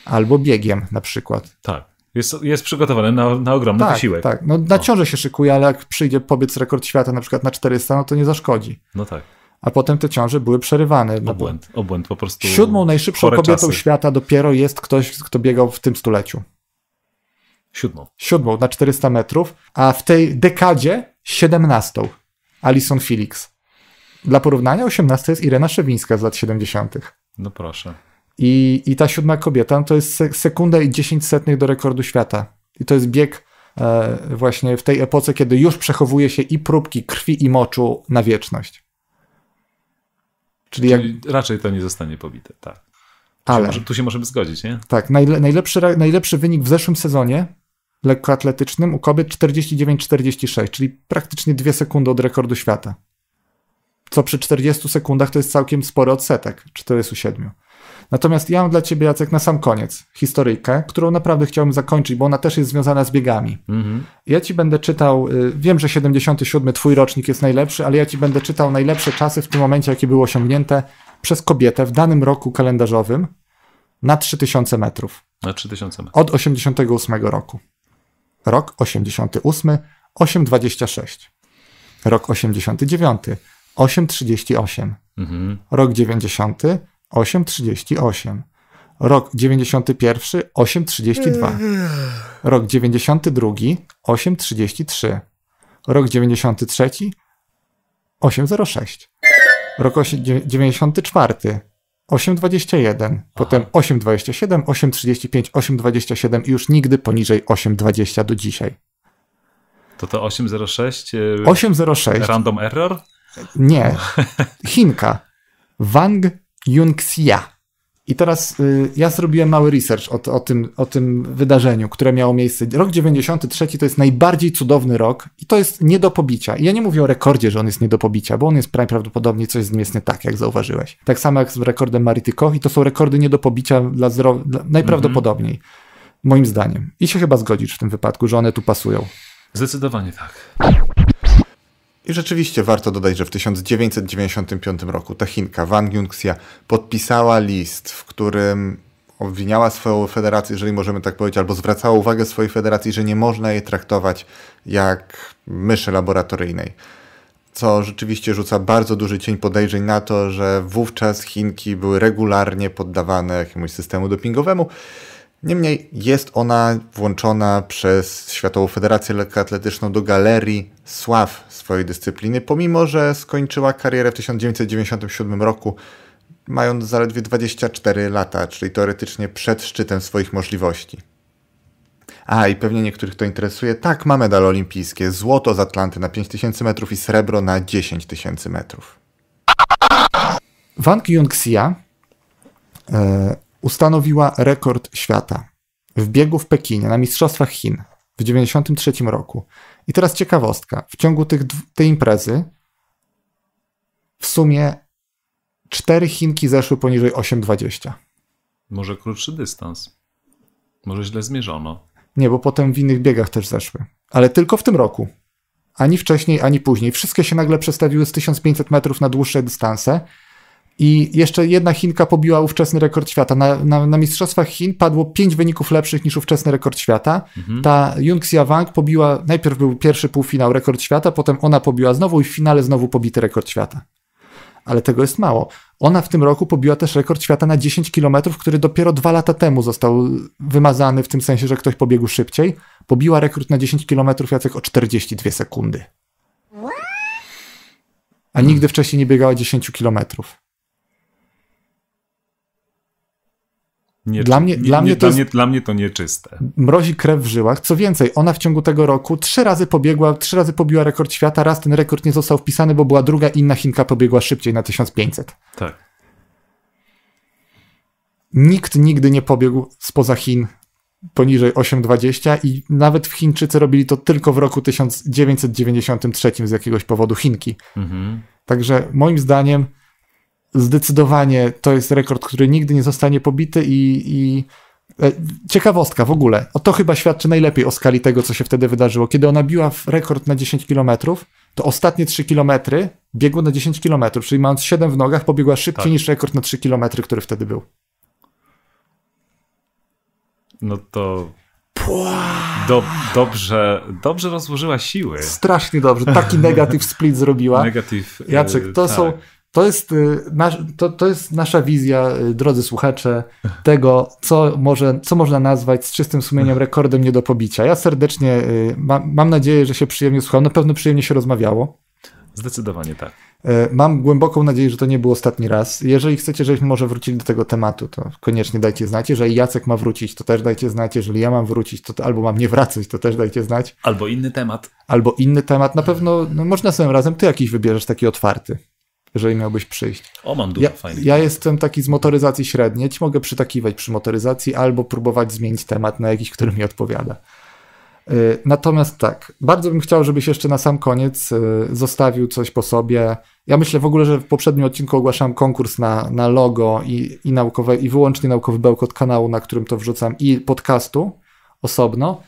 Albo biegiem na przykład. Tak. Jest, jest przygotowany na, na ogromny tak, wysiłek. Tak, no, na no. ciążę się szykuje, ale jak przyjdzie pobiec rekord świata na przykład na 400, no to nie zaszkodzi. No tak. A potem te ciąże były przerywane. No obłęd, no, obłęd po prostu. Siódmą najszybszą kobietą czasy. świata dopiero jest ktoś, kto biegał w tym stuleciu. Siódmą. Siódmą na 400 metrów, a w tej dekadzie 17. Alison Felix. Dla porównania 18 jest Irena Szewińska z lat 70. No proszę. I, i ta siódma kobieta no to jest sekunda i 10 setnych do rekordu świata. I to jest bieg e, właśnie w tej epoce, kiedy już przechowuje się i próbki krwi i moczu na wieczność. Czyli, Czyli jak... raczej to nie zostanie pobite, tak. Tu Ale. Się tu się możemy zgodzić, nie? Tak, najle, najlepszy, najlepszy wynik w zeszłym sezonie lekkoatletycznym u kobiet 49-46, czyli praktycznie dwie sekundy od rekordu świata. Co przy 40 sekundach to jest całkiem spory odsetek, 47. Natomiast ja mam dla ciebie, Jacek, na sam koniec historyjkę, którą naprawdę chciałbym zakończyć, bo ona też jest związana z biegami. Mhm. Ja ci będę czytał, y, wiem, że 77 twój rocznik jest najlepszy, ale ja ci będę czytał najlepsze czasy w tym momencie, jakie były osiągnięte przez kobietę w danym roku kalendarzowym na 3000 metrów. Na 3000 metrów. Od 88 roku. Rok 88, 826. Rok 89, 838. Mhm. Rok 90, 8,38. Rok 91 8,32. Rok 92 8,33. Rok 93 8,06. Rok 94 8,21, potem 8,27, 8,35, 8,27 i już nigdy poniżej 8,20 do dzisiaj. To to 8,06? 8,06. Y, random error? Nie. Chinka. Wang Junxia. I teraz y, ja zrobiłem mały research o, o, tym, o tym wydarzeniu, które miało miejsce. Rok 93 to jest najbardziej cudowny rok i to jest nie do pobicia. I ja nie mówię o rekordzie, że on jest nie do pobicia, bo on jest prawdopodobnie coś z nim jest nie tak, jak zauważyłeś. Tak samo jak z rekordem Marity Koch i to są rekordy nie do pobicia dla, dla najprawdopodobniej, mhm. moim zdaniem. I się chyba zgodzisz w tym wypadku, że one tu pasują. Zdecydowanie tak. I rzeczywiście warto dodać, że w 1995 roku ta Chinka, Wang Yunxia, podpisała list, w którym obwiniała swoją federację, jeżeli możemy tak powiedzieć, albo zwracała uwagę swojej federacji, że nie można jej traktować jak myszy laboratoryjnej. Co rzeczywiście rzuca bardzo duży cień podejrzeń na to, że wówczas Chinki były regularnie poddawane jakiemuś systemu dopingowemu. Niemniej jest ona włączona przez Światową Federację Lekkoatletyczną do galerii sław swojej dyscypliny, pomimo że skończyła karierę w 1997 roku, mając zaledwie 24 lata, czyli teoretycznie przed szczytem swoich możliwości. A i pewnie niektórych to interesuje, tak ma medal olimpijskie, złoto z Atlanty na 5000 metrów i srebro na 10 tysięcy metrów. Wang Yunxia e, Ustanowiła rekord świata w biegu w Pekinie na Mistrzostwach Chin w 1993 roku. I teraz ciekawostka. W ciągu tych, tej imprezy w sumie cztery Chinki zeszły poniżej 8,20. Może krótszy dystans. Może źle zmierzono. Nie, bo potem w innych biegach też zeszły. Ale tylko w tym roku. Ani wcześniej, ani później. Wszystkie się nagle przestawiły z 1500 metrów na dłuższe dystanse i jeszcze jedna Chinka pobiła ówczesny rekord świata. Na, na, na Mistrzostwach Chin padło pięć wyników lepszych niż ówczesny rekord świata. Mhm. Ta Yung Wang pobiła, najpierw był pierwszy półfinał rekord świata, potem ona pobiła znowu i w finale znowu pobity rekord świata. Ale tego jest mało. Ona w tym roku pobiła też rekord świata na 10 km, który dopiero dwa lata temu został wymazany, w tym sensie, że ktoś pobiegł szybciej. Pobiła rekord na 10 km Jacek o 42 sekundy. A nigdy wcześniej nie biegała 10 kilometrów. Nie, dla mnie, nie, dla, mnie nie, to dla mnie to nieczyste. Mrozi krew w żyłach. Co więcej, ona w ciągu tego roku trzy razy pobiegła, trzy razy pobiła rekord świata, raz ten rekord nie został wpisany, bo była druga inna Chinka pobiegła szybciej na 1500. Tak. Nikt nigdy nie pobiegł spoza Chin poniżej 8,20 i nawet w Chińczycy robili to tylko w roku 1993 z jakiegoś powodu Chinki. Mhm. Także moim zdaniem zdecydowanie to jest rekord, który nigdy nie zostanie pobity i, i e, Ciekawostka w ogóle. O to chyba świadczy najlepiej o skali tego, co się wtedy wydarzyło. Kiedy ona biła rekord na 10 km, to ostatnie 3 km biegło na 10 km, czyli mając 7 w nogach, pobiegła szybciej tak. niż rekord na 3 km, który wtedy był. No to. Dob dobrze, dobrze rozłożyła siły. Strasznie dobrze. Taki negatyw split zrobiła. Negatyw. Jacek, y, to tak. są to jest, y, to, to jest nasza wizja, y, drodzy słuchacze, tego, co, może, co można nazwać z czystym sumieniem rekordem nie do pobicia. Ja serdecznie y, mam, mam nadzieję, że się przyjemnie słuchało, Na pewno przyjemnie się rozmawiało. Zdecydowanie tak. Mam głęboką nadzieję, że to nie był ostatni raz. Jeżeli chcecie, żebyśmy może wrócili do tego tematu, to koniecznie dajcie znać. Jeżeli Jacek ma wrócić, to też dajcie znać. Jeżeli ja mam wrócić, to, to albo mam nie wracać, to też dajcie znać. Albo inny temat. Albo inny temat. Na pewno no, można samym razem ty jakiś wybierzesz taki otwarty jeżeli miałbyś przyjść. O, mam dużo ja, fajnych. Ja jestem taki z motoryzacji średniej, ci mogę przytakiwać przy motoryzacji albo próbować zmienić temat na jakiś, który mi odpowiada. Y, natomiast tak, bardzo bym chciał, żebyś jeszcze na sam koniec y, zostawił coś po sobie. Ja myślę w ogóle, że w poprzednim odcinku ogłaszałem konkurs na, na logo i, i naukowe, i wyłącznie naukowy bełkot kanału, na którym to wrzucam, i podcastu osobno.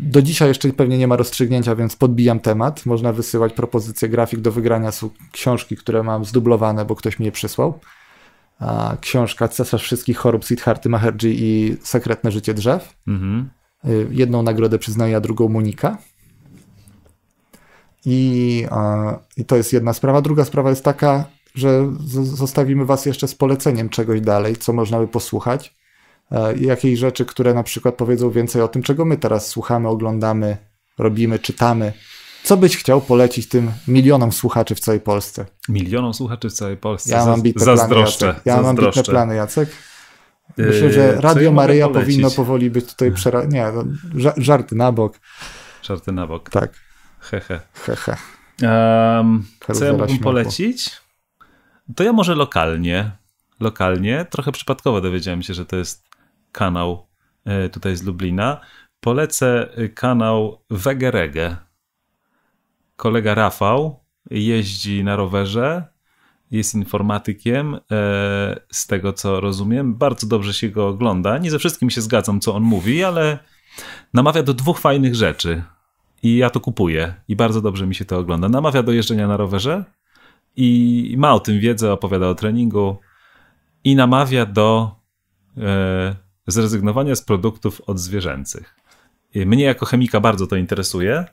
Do dzisiaj jeszcze pewnie nie ma rozstrzygnięcia, więc podbijam temat. Można wysyłać propozycje grafik do wygrania. książki, które mam zdublowane, bo ktoś mi je przysłał. Książka Cesarz Wszystkich Chorób Siddharty Maherji i Sekretne Życie Drzew. Mhm. Y, jedną nagrodę przyznaje, a drugą Monika. I, I to jest jedna sprawa. Druga sprawa jest taka, że zostawimy Was jeszcze z poleceniem czegoś dalej, co można by posłuchać. E, jakiejś rzeczy, które na przykład powiedzą więcej o tym, czego my teraz słuchamy, oglądamy, robimy, czytamy. Co byś chciał polecić tym milionom słuchaczy w całej Polsce? Milionom słuchaczy w całej Polsce. Ja mam ambitne plany, Jacek. Ja zazdroszczę. mam bitne plany, Jacek. Yy, Myślę, że Radio Maryja powinno powoli być tutaj przera... Nie, no, żarty na bok. Żarty na bok. Tak. Hehe. Hehe. He. Um, co ja mógłbym polecić? To ja może lokalnie. Lokalnie. Trochę przypadkowo dowiedziałem się, że to jest kanał e, tutaj z Lublina. Polecę e, kanał Wegerege. Kolega Rafał jeździ na rowerze, jest informatykiem, e, z tego co rozumiem. Bardzo dobrze się go ogląda. Nie ze wszystkim się zgadzam, co on mówi, ale namawia do dwóch fajnych rzeczy. I ja to kupuję i bardzo dobrze mi się to ogląda. Namawia do jeżdżenia na rowerze i ma o tym wiedzę, opowiada o treningu i namawia do zrezygnowania z produktów odzwierzęcych. Y, mnie jako chemika bardzo to interesuje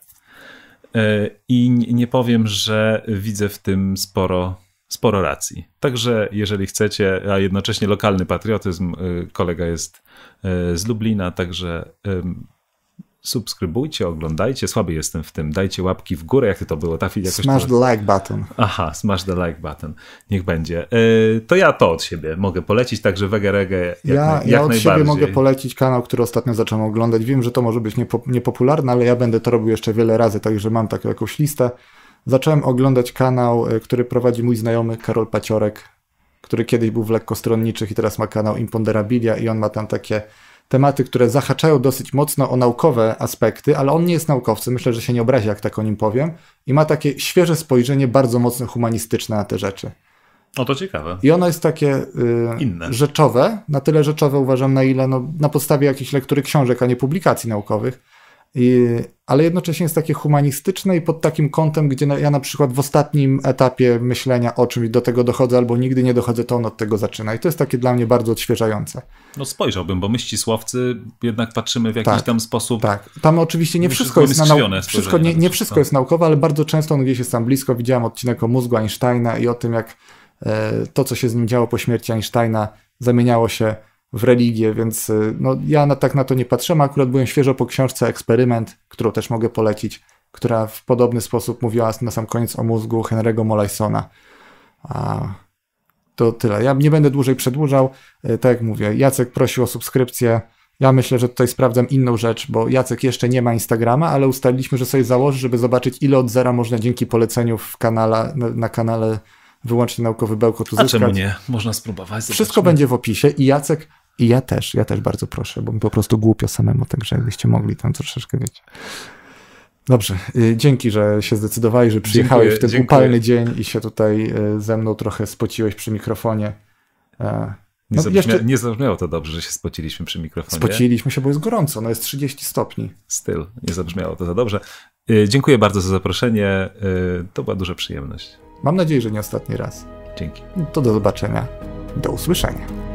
y, i nie powiem, że widzę w tym sporo, sporo racji. Także jeżeli chcecie, a jednocześnie lokalny patriotyzm, y, kolega jest z Lublina, także subskrybujcie, oglądajcie. Słaby jestem w tym. Dajcie łapki w górę, jak to było. Trafi, jakoś smash to... the like button. Aha, smash the like button. Niech będzie. Yy, to ja to od siebie mogę polecić, także Wege Rege jak, ja, na, jak ja od siebie mogę polecić kanał, który ostatnio zacząłem oglądać. Wiem, że to może być niepo, niepopularne, ale ja będę to robił jeszcze wiele razy, także mam taką jakąś listę. Zacząłem oglądać kanał, e, który prowadzi mój znajomy Karol Paciorek, który kiedyś był w lekkostronniczych i teraz ma kanał Imponderabilia i on ma tam takie tematy, które zahaczają dosyć mocno o naukowe aspekty, ale on nie jest naukowcem, myślę, że się nie obrazi, jak tak o nim powiem, i ma takie świeże spojrzenie, bardzo mocno humanistyczne na te rzeczy. No to ciekawe. I ono jest takie y, Inne. rzeczowe, na tyle rzeczowe uważam, na ile no, na podstawie jakiejś lektury książek, a nie publikacji naukowych ale jednocześnie jest takie humanistyczne i pod takim kątem, gdzie ja na przykład w ostatnim etapie myślenia o czymś do tego dochodzę albo nigdy nie dochodzę, to on od tego zaczyna. I to jest takie dla mnie bardzo odświeżające. No spojrzałbym, bo my ścisłowcy jednak patrzymy w jakiś tak, tam sposób. Tak, tam oczywiście nie wszystko, jest, jest na wszystko, nie, nie wszystko tak. jest naukowe, ale bardzo często on gdzieś jest tam blisko. Widziałem odcinek o mózgu Einsteina i o tym, jak e, to, co się z nim działo po śmierci Einsteina, zamieniało się w religię, więc y, no, ja na, tak na to nie patrzyłem. Akurat byłem świeżo po książce Eksperyment, którą też mogę polecić, która w podobny sposób mówiła na sam koniec o mózgu Henry'ego Molaisona. A, to tyle. Ja nie będę dłużej przedłużał. Y, tak jak mówię, Jacek prosił o subskrypcję. Ja myślę, że tutaj sprawdzam inną rzecz, bo Jacek jeszcze nie ma Instagrama, ale ustaliliśmy, że sobie założy, żeby zobaczyć, ile od zera można dzięki poleceniu w kanale, na, kanale wyłącznie naukowy Bełkot uzyskać. A czemu nie? Można spróbować. Zobaczmy. Wszystko będzie w opisie i Jacek i ja też, ja też bardzo proszę, bo mi po prostu głupio samemu, także jakbyście mogli tam troszeczkę, mieć. Dobrze, y, dzięki, że się zdecydowałeś, że przyjechałeś dziękuję, w ten dziękuję. upalny dzień i się tutaj y, ze mną trochę spociłeś przy mikrofonie. E, no, nie, zabrzmia, jeszcze... nie zabrzmiało to dobrze, że się spociliśmy przy mikrofonie. Spociliśmy się, bo jest gorąco, no jest 30 stopni. Styl, nie zabrzmiało to za dobrze. Y, dziękuję bardzo za zaproszenie, to była duża przyjemność. Mam nadzieję, że nie ostatni raz. Dzięki. to do zobaczenia, do usłyszenia.